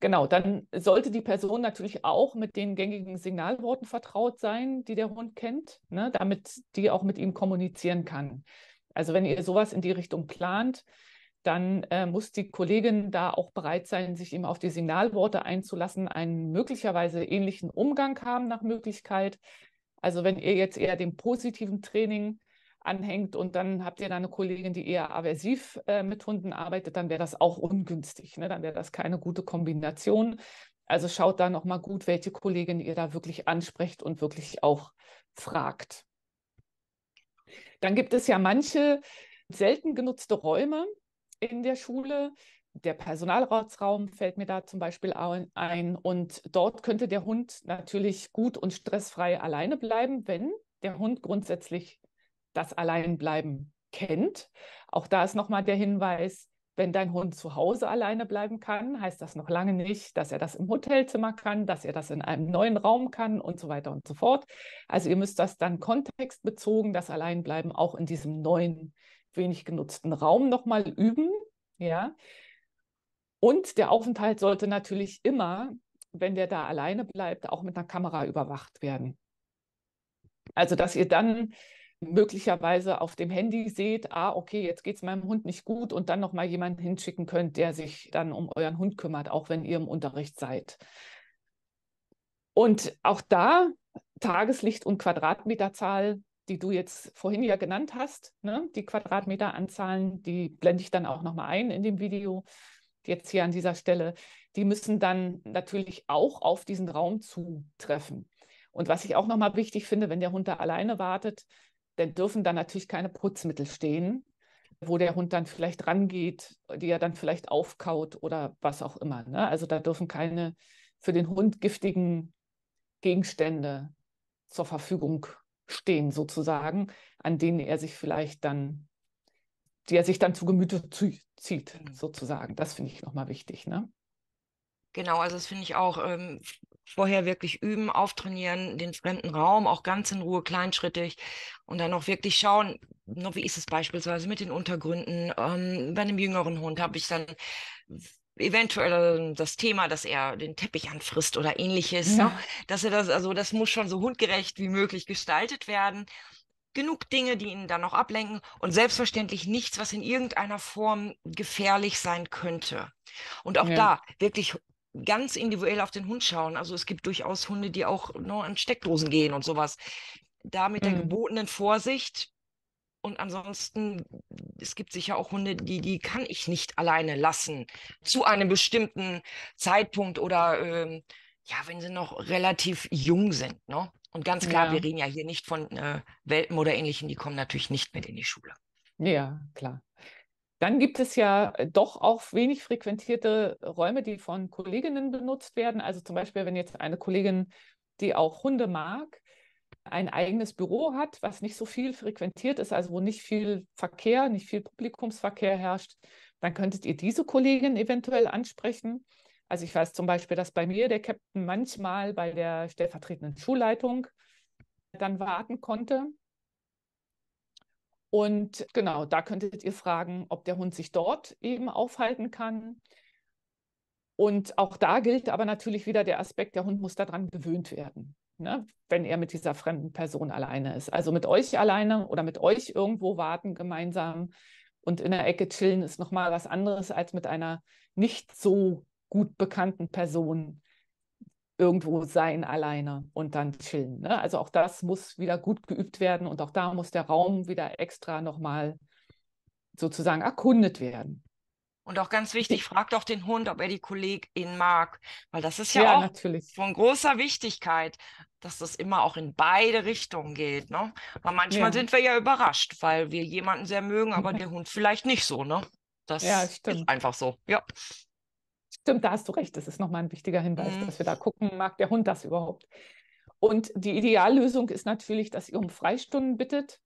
Genau, dann sollte die Person natürlich auch mit den gängigen Signalworten vertraut sein, die der Hund kennt, ne? damit die auch mit ihm kommunizieren kann. Also wenn ihr sowas in die Richtung plant, dann äh, muss die Kollegin da auch bereit sein, sich eben auf die Signalworte einzulassen, einen möglicherweise ähnlichen Umgang haben nach Möglichkeit. Also wenn ihr jetzt eher dem positiven Training anhängt und dann habt ihr da eine Kollegin, die eher aversiv äh, mit Hunden arbeitet, dann wäre das auch ungünstig. Ne? Dann wäre das keine gute Kombination. Also schaut da nochmal gut, welche Kollegin ihr da wirklich ansprecht und wirklich auch fragt. Dann gibt es ja manche selten genutzte Räume, in der Schule. Der Personalratsraum fällt mir da zum Beispiel ein. Und dort könnte der Hund natürlich gut und stressfrei alleine bleiben, wenn der Hund grundsätzlich das Alleinbleiben kennt. Auch da ist nochmal der Hinweis, wenn dein Hund zu Hause alleine bleiben kann, heißt das noch lange nicht, dass er das im Hotelzimmer kann, dass er das in einem neuen Raum kann und so weiter und so fort. Also ihr müsst das dann kontextbezogen, das Alleinbleiben auch in diesem neuen wenig genutzten Raum nochmal üben. Ja. Und der Aufenthalt sollte natürlich immer, wenn der da alleine bleibt, auch mit einer Kamera überwacht werden. Also, dass ihr dann möglicherweise auf dem Handy seht, ah, okay, jetzt geht es meinem Hund nicht gut und dann nochmal jemanden hinschicken könnt, der sich dann um euren Hund kümmert, auch wenn ihr im Unterricht seid. Und auch da Tageslicht und Quadratmeterzahl die du jetzt vorhin ja genannt hast, ne? die Quadratmeteranzahlen, die blende ich dann auch nochmal ein in dem Video jetzt hier an dieser Stelle, die müssen dann natürlich auch auf diesen Raum zutreffen. Und was ich auch nochmal wichtig finde, wenn der Hund da alleine wartet, dann dürfen da natürlich keine Putzmittel stehen, wo der Hund dann vielleicht rangeht, die er dann vielleicht aufkaut oder was auch immer. Ne? Also da dürfen keine für den Hund giftigen Gegenstände zur Verfügung stehen sozusagen, an denen er sich vielleicht dann, die er sich dann zu Gemüte zieht mhm. sozusagen. Das finde ich nochmal wichtig. Ne? Genau, also das finde ich auch ähm, vorher wirklich üben, auftrainieren, den fremden Raum auch ganz in Ruhe, kleinschrittig und dann auch wirklich schauen, wie ist es beispielsweise mit den Untergründen. Ähm, bei einem jüngeren Hund habe ich dann eventuell ähm, das Thema, dass er den Teppich anfrisst oder ähnliches. Ne? Ja. Dass er das, also das muss schon so hundgerecht wie möglich gestaltet werden. Genug Dinge, die ihn dann noch ablenken und selbstverständlich nichts, was in irgendeiner Form gefährlich sein könnte. Und auch ja. da wirklich ganz individuell auf den Hund schauen. Also es gibt durchaus Hunde, die auch nur ne, an Steckdosen gehen und sowas. Da mit der mhm. gebotenen Vorsicht und ansonsten, es gibt sicher auch Hunde, die, die kann ich nicht alleine lassen. Zu einem bestimmten Zeitpunkt oder ähm, ja, wenn sie noch relativ jung sind. Ne? Und ganz klar, ja. wir reden ja hier nicht von äh, Welpen oder ähnlichen, die kommen natürlich nicht mit in die Schule. Ja, klar. Dann gibt es ja äh, doch auch wenig frequentierte Räume, die von Kolleginnen benutzt werden. Also zum Beispiel, wenn jetzt eine Kollegin, die auch Hunde mag, ein eigenes Büro hat, was nicht so viel frequentiert ist, also wo nicht viel Verkehr, nicht viel Publikumsverkehr herrscht, dann könntet ihr diese Kollegin eventuell ansprechen. Also ich weiß zum Beispiel, dass bei mir der Captain manchmal bei der stellvertretenden Schulleitung dann warten konnte. Und genau, da könntet ihr fragen, ob der Hund sich dort eben aufhalten kann. Und auch da gilt aber natürlich wieder der Aspekt, der Hund muss daran gewöhnt werden ne, wenn er mit dieser fremden Person alleine ist. Also mit euch alleine oder mit euch irgendwo warten gemeinsam und in der Ecke chillen ist nochmal was anderes als mit einer nicht so gut bekannten Person irgendwo sein alleine und dann chillen. Ne? Also auch das muss wieder gut geübt werden und auch da muss der Raum wieder extra nochmal sozusagen erkundet werden. Und auch ganz wichtig, frag doch den Hund, ob er die Kollegin mag, weil das ist ja, ja auch natürlich. von großer Wichtigkeit, dass das immer auch in beide Richtungen geht. Ne? Weil manchmal ja. sind wir ja überrascht, weil wir jemanden sehr mögen, aber der Hund vielleicht nicht so. Ne? Das ja, stimmt. ist einfach so. Ja. Stimmt, da hast du recht. Das ist nochmal ein wichtiger Hinweis, mhm. dass wir da gucken, mag der Hund das überhaupt. Und die Ideallösung ist natürlich, dass ihr um Freistunden bittet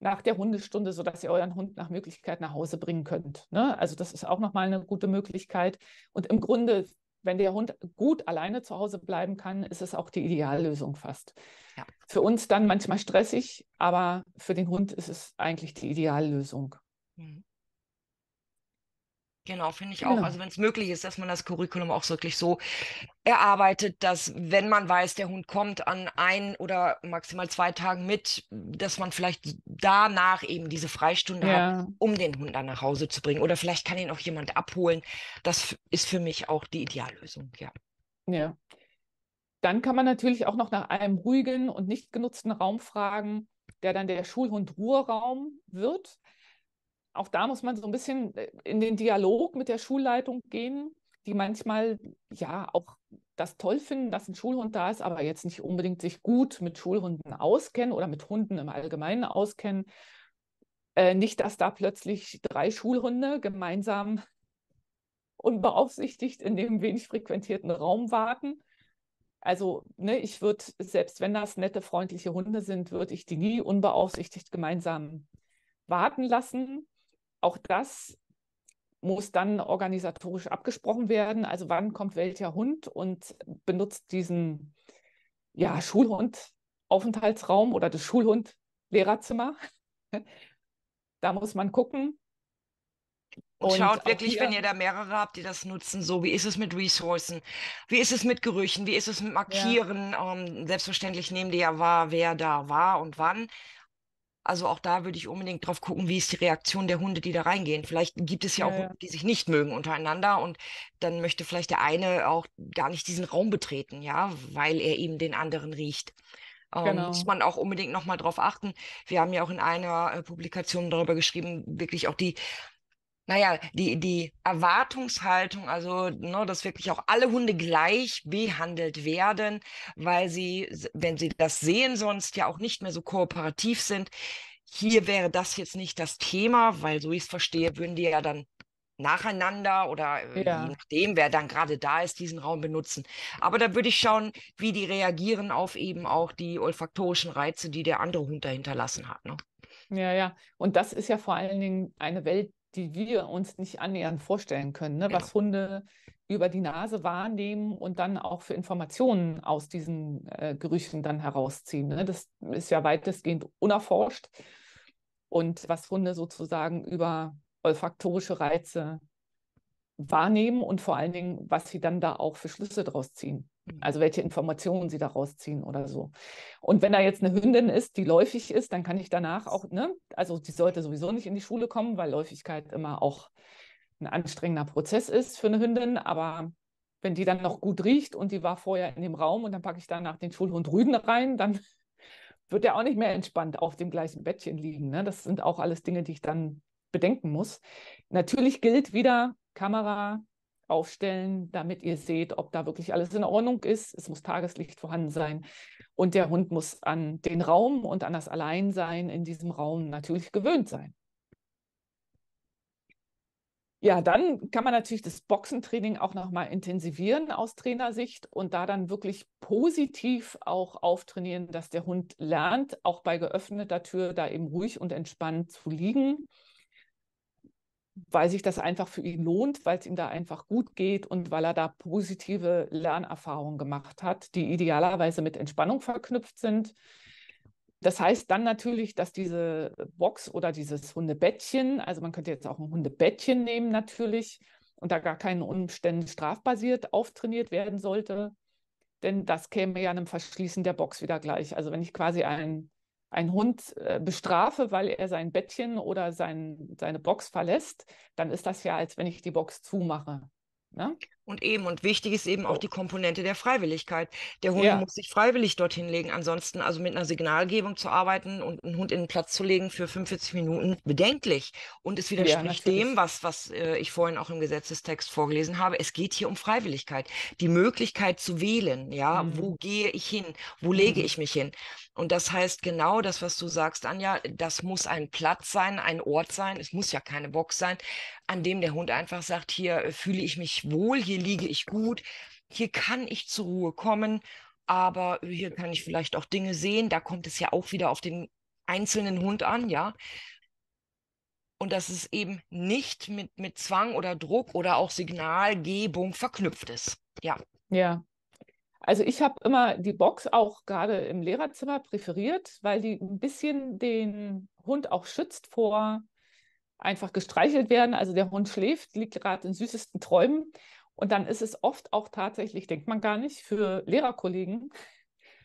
nach der Hundestunde, sodass ihr euren Hund nach Möglichkeit nach Hause bringen könnt. Ne? Also das ist auch nochmal eine gute Möglichkeit. Und im Grunde, wenn der Hund gut alleine zu Hause bleiben kann, ist es auch die Ideallösung fast. Ja. Für uns dann manchmal stressig, aber für den Hund ist es eigentlich die Ideallösung. Mhm. Genau, finde ich auch. Genau. Also wenn es möglich ist, dass man das Curriculum auch wirklich so erarbeitet, dass wenn man weiß, der Hund kommt an ein oder maximal zwei Tagen mit, dass man vielleicht danach eben diese Freistunde ja. hat, um den Hund dann nach Hause zu bringen. Oder vielleicht kann ihn auch jemand abholen. Das ist für mich auch die Ideallösung, ja. Ja. Dann kann man natürlich auch noch nach einem ruhigen und nicht genutzten Raum fragen, der dann der Schulhund Ruheraum wird auch da muss man so ein bisschen äh, in den Dialog mit der Schulleitung gehen, die manchmal ja auch das toll finden, dass ein Schulhund da ist, aber jetzt nicht unbedingt sich gut mit Schulhunden auskennen oder mit Hunden im Allgemeinen auskennen. Äh, nicht, dass da plötzlich drei Schulhunde gemeinsam unbeaufsichtigt in dem wenig frequentierten Raum warten. Also, ne, ich würde, selbst wenn das nette, freundliche Hunde sind, würde ich die nie unbeaufsichtigt gemeinsam warten lassen. Auch das muss dann organisatorisch abgesprochen werden. Also wann kommt welcher Hund und benutzt diesen ja, Schulhund-Aufenthaltsraum oder das Schulhund-Lehrerzimmer. da muss man gucken. Und, schaut wirklich, wenn ihr da mehrere habt, die das nutzen, so wie ist es mit Ressourcen, wie ist es mit Gerüchen, wie ist es mit Markieren. Ja. Um, ähm, selbstverständlich nehmen die ja wahr, wer da war und wann. Also auch da würde ich unbedingt drauf gucken, wie ist die Reaktion der Hunde, die da reingehen. Vielleicht gibt es ja, ja auch Hunde, die sich nicht mögen untereinander und dann möchte vielleicht der eine auch gar nicht diesen Raum betreten, ja, weil er eben den anderen riecht. Ähm, genau. Ähm, muss man auch unbedingt nochmal drauf achten. Wir haben ja auch in einer äh, Publikation darüber geschrieben, wirklich auch die naja, die, die Erwartungshaltung, also ne, dass wirklich auch alle Hunde gleich behandelt werden, weil sie, wenn sie das sehen, sonst ja auch nicht mehr so kooperativ sind. Hier wäre das jetzt nicht das Thema, weil so ich es verstehe, würden die ja dann nacheinander oder äh, ja. je nachdem, wer dann gerade da ist, diesen Raum benutzen. Aber da würde ich schauen, wie die reagieren auf eben auch die olfaktorischen Reize, die der andere Hund dahinterlassen hat. Ne? Ja, ja. Und das ist ja vor allen Dingen eine Welt, die wir uns nicht annähernd vorstellen können, ne? was Hunde über die Nase wahrnehmen und dann auch für Informationen aus diesen äh, Gerüchen dann herausziehen. Ne? Das ist ja weitestgehend unerforscht. Und was Hunde sozusagen über olfaktorische Reize wahrnehmen und vor allen Dingen, was sie dann da auch für Schlüsse draus ziehen. Mhm. Also welche Informationen sie daraus ziehen oder so. Und wenn da jetzt eine Hündin ist, die läufig ist, dann kann ich danach auch, ne, also die sollte sowieso nicht in die Schule kommen, weil Läufigkeit immer auch ein anstrengender Prozess ist für eine Hündin. Aber wenn die dann noch gut riecht und die war vorher in dem Raum und dann packe ich danach den Schulhund Rüden rein, dann wird er auch nicht mehr entspannt auf dem gleichen Bettchen liegen. Ne? Das sind auch alles Dinge, die ich dann bedenken muss. Natürlich gilt wieder Kamera, aufstellen, damit ihr seht, ob da wirklich alles in Ordnung ist. Es muss Tageslicht vorhanden sein. Und der Hund muss an den Raum und an das Alleinsein in diesem Raum natürlich gewöhnt sein. Ja, dann kann man natürlich das Boxentraining auch nochmal intensivieren aus Trainersicht und da dann wirklich positiv auch auftrainieren, dass der Hund lernt, auch bei geöffneter Tür da eben ruhig und entspannt zu liegen weil sich das einfach für ihn lohnt, weil es ihm da einfach gut geht und weil er da positive Lernerfahrungen gemacht hat, die idealerweise mit Entspannung verknüpft sind. Das heißt dann natürlich, dass diese Box oder dieses Hundebettchen, also man könnte jetzt auch ein Hundebettchen nehmen natürlich, und da gar keinen Umständen strafbasiert auftrainiert werden sollte, denn das käme ja einem Verschließen der Box wieder gleich. Also wenn ich quasi ein einen Hund äh, bestrafe, weil er sein Bettchen oder sein, seine Box verlässt, dann ist das ja, als wenn ich die Box zumache. Ne? Und eben, und wichtig ist eben auch die Komponente der Freiwilligkeit. Der Hund ja. muss sich freiwillig dorthin legen. Ansonsten, also mit einer Signalgebung zu arbeiten und einen Hund in den Platz zu legen für 45 Minuten, bedenklich. Und es widerspricht ja, dem, was, was äh, ich vorhin auch im Gesetzestext vorgelesen habe. Es geht hier um Freiwilligkeit. Die Möglichkeit zu wählen, ja, mhm. wo gehe ich hin, wo mhm. lege ich mich hin. Und das heißt genau das, was du sagst, Anja, das muss ein Platz sein, ein Ort sein, es muss ja keine Box sein, an dem der Hund einfach sagt, hier äh, fühle ich mich wohl, hier liege ich gut, hier kann ich zur Ruhe kommen, aber äh, hier kann ich vielleicht auch Dinge sehen, da kommt es ja auch wieder auf den einzelnen Hund an, ja. Und dass es eben nicht mit, mit Zwang oder Druck oder auch Signalgebung verknüpft ist. Ja. Ja, also ich habe immer die Box auch gerade im Lehrerzimmer präferiert, weil die ein bisschen den Hund auch schützt vor einfach gestreichelt werden. Also der Hund schläft, liegt gerade in süßesten Träumen. Und dann ist es oft auch tatsächlich, denkt man gar nicht, für Lehrerkollegen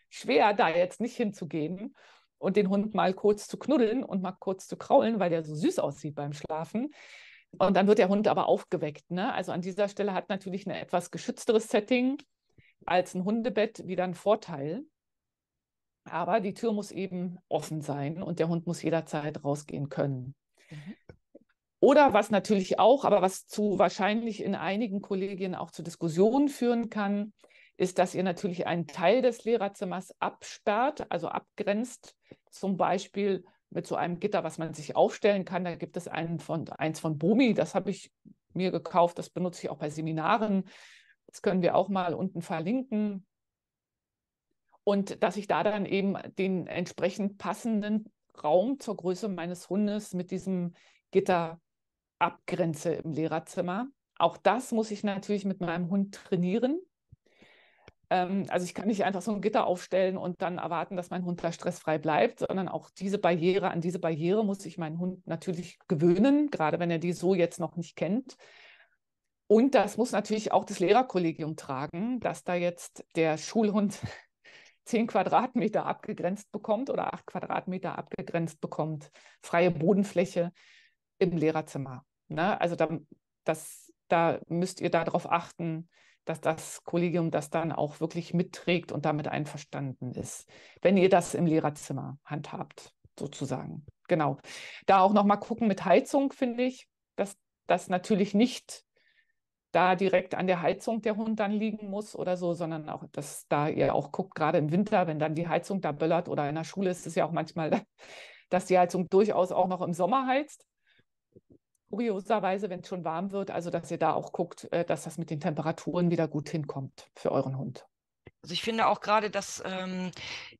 schwer, da jetzt nicht hinzugehen und den Hund mal kurz zu knuddeln und mal kurz zu kraulen, weil der so süß aussieht beim Schlafen. Und dann wird der Hund aber aufgeweckt. Ne? Also an dieser Stelle hat natürlich ein etwas geschützteres Setting als ein Hundebett wieder ein Vorteil. Aber die Tür muss eben offen sein und der Hund muss jederzeit rausgehen können. Mhm. Oder was natürlich auch, aber was zu wahrscheinlich in einigen Kollegien auch zu Diskussionen führen kann, ist, dass ihr natürlich einen Teil des Lehrerzimmers absperrt, also abgrenzt, zum Beispiel mit so einem Gitter, was man sich aufstellen kann. Da gibt es einen von, eins von Bumi, das habe ich mir gekauft, das benutze ich auch bei Seminaren, das können wir auch mal unten verlinken. Und dass ich da dann eben den entsprechend passenden Raum zur Größe meines Hundes mit diesem Gitter abgrenze im Lehrerzimmer. Auch das muss ich natürlich mit meinem Hund trainieren. Ähm, also ich kann nicht einfach so ein Gitter aufstellen und dann erwarten, dass mein Hund da stressfrei bleibt, sondern auch diese Barriere, an diese Barriere muss ich meinen Hund natürlich gewöhnen, gerade wenn er die so jetzt noch nicht kennt. Und das muss natürlich auch das Lehrerkollegium tragen, dass da jetzt der Schulhund zehn Quadratmeter abgegrenzt bekommt oder acht Quadratmeter abgegrenzt bekommt, freie Bodenfläche im Lehrerzimmer. Ne? Also da, das, da müsst ihr darauf achten, dass das Kollegium das dann auch wirklich mitträgt und damit einverstanden ist, wenn ihr das im Lehrerzimmer handhabt, sozusagen. Genau. Da auch nochmal gucken mit Heizung, finde ich, dass das natürlich nicht da direkt an der Heizung der Hund dann liegen muss oder so, sondern auch, dass da ihr auch guckt, gerade im Winter, wenn dann die Heizung da böllert oder in der Schule ist es ja auch manchmal, dass die Heizung durchaus auch noch im Sommer heizt. Kurioserweise, wenn es schon warm wird, also dass ihr da auch guckt, äh, dass das mit den Temperaturen wieder gut hinkommt für euren Hund. Also ich finde auch gerade, dass ähm,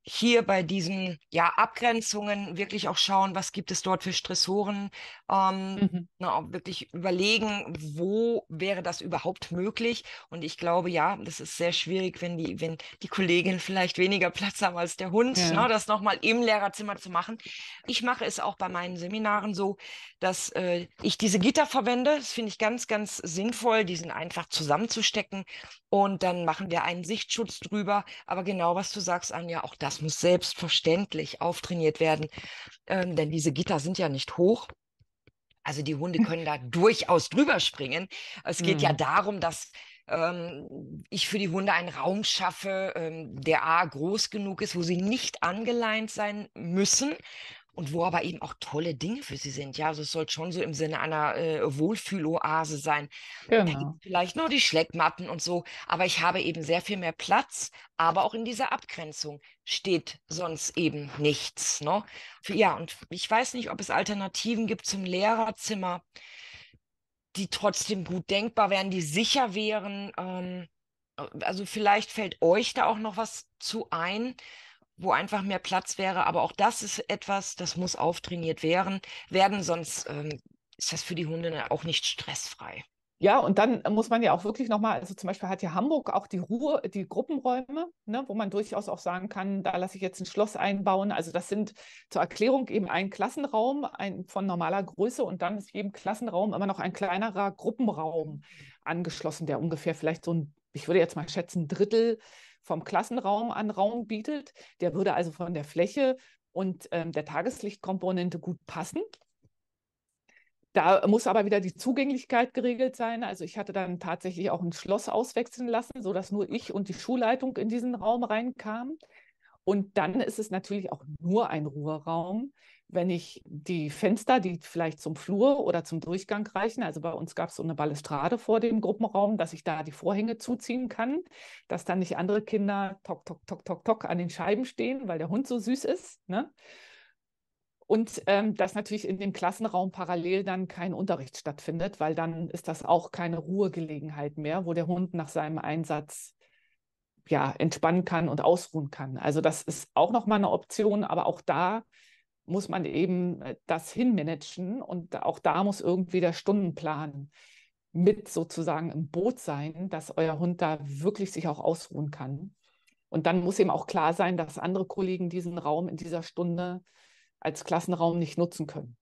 hier bei diesen ja, Abgrenzungen wirklich auch schauen, was gibt es dort für Stressoren, ähm, mhm. na, wirklich überlegen, wo wäre das überhaupt möglich. Und ich glaube, ja, das ist sehr schwierig, wenn die, wenn die Kollegin vielleicht weniger Platz haben als der Hund, ja. ne, das nochmal im Lehrerzimmer zu machen. Ich mache es auch bei meinen Seminaren so, dass äh, ich diese Gitter verwende. Das finde ich ganz, ganz sinnvoll, diesen einfach zusammenzustecken. Und dann machen wir einen Sichtschutz drüber drüber. Aber genau, was du sagst, Anja, auch das muss selbstverständlich auftrainiert werden, ähm, denn diese Gitter sind ja nicht hoch. Also die Hunde hm. können da durchaus drüber springen. Es geht mhm. ja hm. darum, dass ähm, ich für die Hunde einen Raum schaffe, ähm, der A groß genug ist, wo sie nicht angeleint sein müssen und wo aber eben auch tolle Dinge für sie sind. Ja, also es soll schon so im Sinne einer äh, Wohlfühloase sein. Genau. Vielleicht nur die Schleckmatten und so, aber ich habe eben sehr viel mehr Platz, aber auch in dieser Abgrenzung steht sonst eben nichts. Ne? Ja, und ich weiß nicht, ob es Alternativen gibt zum Lehrerzimmer, die trotzdem gut denkbar wären, die sicher wären. Ähm, also vielleicht fällt euch da auch noch was zu ein wo einfach mehr Platz wäre. Aber auch das ist etwas, das muss auftrainiert werden, werden sonst ähm, ist das für die Hunde ne, auch nicht stressfrei. Ja, und dann muss man ja auch wirklich nochmal, also zum Beispiel hat ja Hamburg auch die Ruhe, die Gruppenräume, ne, wo man durchaus auch sagen kann, da lasse ich jetzt ein Schloss einbauen. Also das sind zur Erklärung eben ein Klassenraum ein, von normaler Größe und dann ist jedem Klassenraum immer noch ein kleinerer Gruppenraum angeschlossen, der ungefähr vielleicht so ein, ich würde jetzt mal schätzen, Drittel vom Klassenraum an Raum bietet. Der würde also von der Fläche und ähm, der Tageslichtkomponente gut passen. Da muss aber wieder die Zugänglichkeit geregelt sein. Also ich hatte dann tatsächlich auch ein Schloss auswechseln lassen, sodass nur ich und die Schulleitung in diesen Raum reinkamen. Und dann ist es natürlich auch nur ein Ruheraum wenn ich die Fenster, die vielleicht zum Flur oder zum Durchgang reichen, also bei uns gab es so eine Balustrade vor dem Gruppenraum, dass ich da die Vorhänge zuziehen kann, dass dann nicht andere Kinder tock, tock, tock, tock, tock an den Scheiben stehen, weil der Hund so süß ist. Ne? Und ähm, dass natürlich in dem Klassenraum parallel dann kein Unterricht stattfindet, weil dann ist das auch keine Ruhegelegenheit mehr, wo der Hund nach seinem Einsatz ja, entspannen kann und ausruhen kann. Also das ist auch nochmal eine Option, aber auch da muss man eben äh, das hinmanagen und auch da muss irgendwie der Stundenplan mit sozusagen im Boot sein, dass euer Hund da wirklich sich auch ausruhen kann. Und dann muss eben auch klar sein, dass andere Kollegen diesen Raum in dieser Stunde als Klassenraum nicht nutzen können.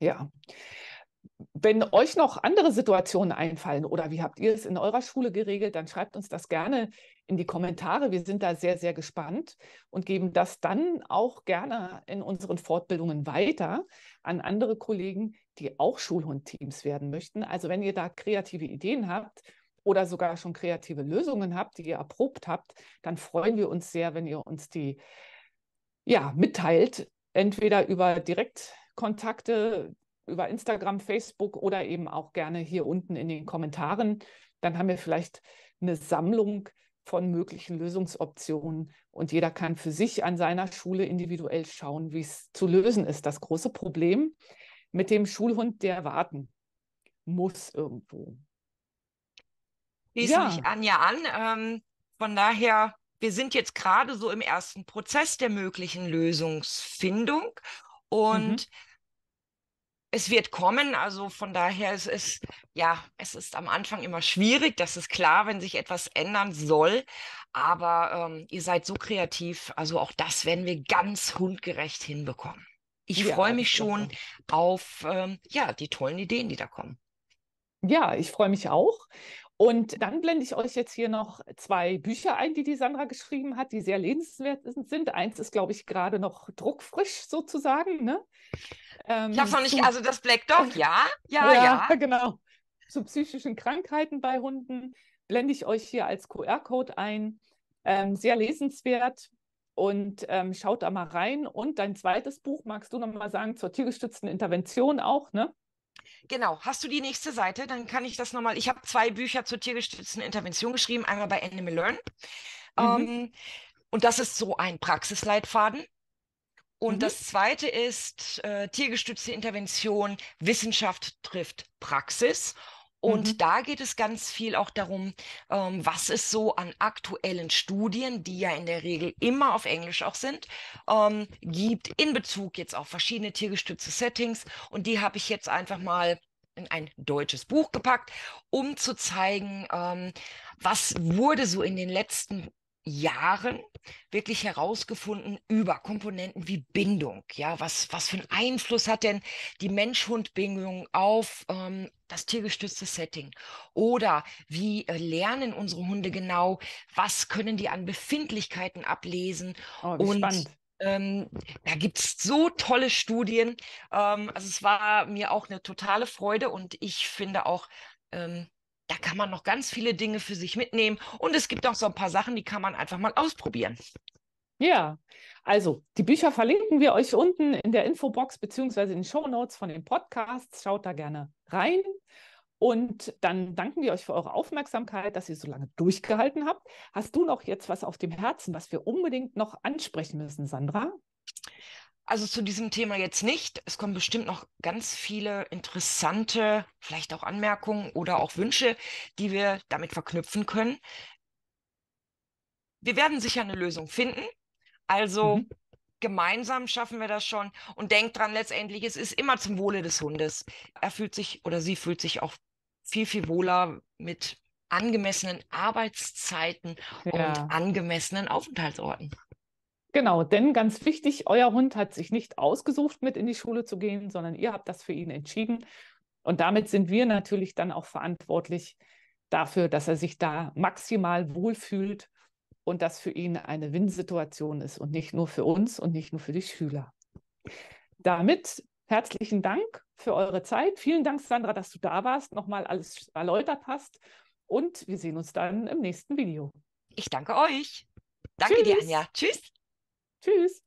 Ja wenn euch noch andere Situationen einfallen oder wie habt ihr es in eurer Schule geregelt, dann schreibt uns das gerne in die Kommentare. Wir sind da sehr, sehr gespannt und geben das dann auch gerne in unseren Fortbildungen weiter an andere Kollegen, die auch Schulhundteams werden möchten. Also wenn ihr da kreative Ideen habt oder sogar schon kreative Lösungen habt, die ihr erprobt habt, dann freuen wir uns sehr, wenn ihr uns die ja, mitteilt, entweder über Direktkontakte über Instagram, Facebook oder eben auch gerne hier unten in den Kommentaren. Dann haben wir vielleicht eine Sammlung von möglichen Lösungsoptionen und jeder kann für sich an seiner Schule individuell schauen, wie es zu lösen ist. Das große Problem mit dem Schulhund, der warten muss irgendwo. Schließe ja. mich Anja an. Ähm, von daher, wir sind jetzt gerade so im ersten Prozess der möglichen Lösungsfindung und mhm es wird kommen, also von daher es ist ja, es ist am Anfang immer schwierig, das ist klar, wenn sich etwas ändern soll, aber ähm, ihr seid so kreativ, also auch das werden wir ganz hundgerecht hinbekommen. Ich ja, freue mich schon auf ähm, ja, die tollen Ideen, die da kommen. Ja, ich freue mich auch. Und dann blende ich euch jetzt hier noch zwei Bücher ein, die die Sandra geschrieben hat, die sehr lesenswert sind. Eins ist, glaube ich, gerade noch druckfrisch sozusagen. Ne? Ähm, ich habe noch nicht, also das Black Dog, ja, ja, ja, ja. Genau. Zu psychischen Krankheiten bei Hunden blende ich euch hier als QR-Code ein. Ähm, sehr lesenswert und ähm, schaut da mal rein. Und dein zweites Buch, magst du noch mal sagen, zur tiergestützten Intervention auch, ne? Genau, hast du die nächste Seite? Dann kann ich das nochmal. Ich habe zwei Bücher zur tiergestützten Intervention geschrieben, einmal bei Animal Learn. Mhm. Ähm, und das ist so ein Praxisleitfaden. Und mhm. das zweite ist äh, tiergestützte Intervention, Wissenschaft trifft Praxis. Und mhm. da geht es ganz viel auch darum, ähm, was es so an aktuellen Studien, die ja in der Regel immer auf Englisch auch sind, ähm, gibt in Bezug jetzt auf verschiedene tiergestützte Settings. Und die habe ich jetzt einfach mal in ein deutsches Buch gepackt, um zu zeigen, ähm, was wurde so in den letzten Jahren wirklich herausgefunden über Komponenten wie Bindung. Ja, was, was für einen Einfluss hat denn die Mensch-Hund-Bindung auf ähm, das tiergestützte Setting? Oder wie äh, lernen unsere Hunde genau? Was können die an Befindlichkeiten ablesen? Oh, und spannend. Ähm, da gibt es so tolle Studien. Ähm, also es war mir auch eine totale Freude und ich finde auch, ähm, da kann man noch ganz viele Dinge für sich mitnehmen und es gibt auch so ein paar Sachen, die kann man einfach mal ausprobieren. Ja, also die Bücher verlinken wir euch unten in der Infobox bzw. in den Show Notes von den Podcasts. Schaut da gerne rein. Und dann danken wir euch für eure Aufmerksamkeit, dass ihr so lange durchgehalten habt. Hast du noch jetzt was auf dem Herzen, was wir unbedingt noch ansprechen müssen, Sandra? Also zu diesem Thema jetzt nicht. Es kommen bestimmt noch ganz viele interessante, vielleicht auch Anmerkungen oder auch Wünsche, die wir damit verknüpfen können. Wir werden sicher eine Lösung finden. Also mhm. gemeinsam schaffen wir das schon. Und denkt dran, letztendlich, es ist immer zum Wohle des Hundes. Er fühlt sich oder sie fühlt sich auch viel, viel wohler mit angemessenen Arbeitszeiten ja. und angemessenen Aufenthaltsorten. Genau, denn ganz wichtig, euer Hund hat sich nicht ausgesucht, mit in die Schule zu gehen, sondern ihr habt das für ihn entschieden. Und damit sind wir natürlich dann auch verantwortlich dafür, dass er sich da maximal wohlfühlt und das für ihn eine Win-Situation ist und nicht nur für uns und nicht nur für die Schüler. Damit herzlichen Dank für eure Zeit. Vielen Dank, Sandra, dass du da warst, nochmal alles erläutert hast. Und wir sehen uns dann im nächsten Video. Ich danke euch. Danke Tschüss. dir, Anja. Tschüss. Tschüss.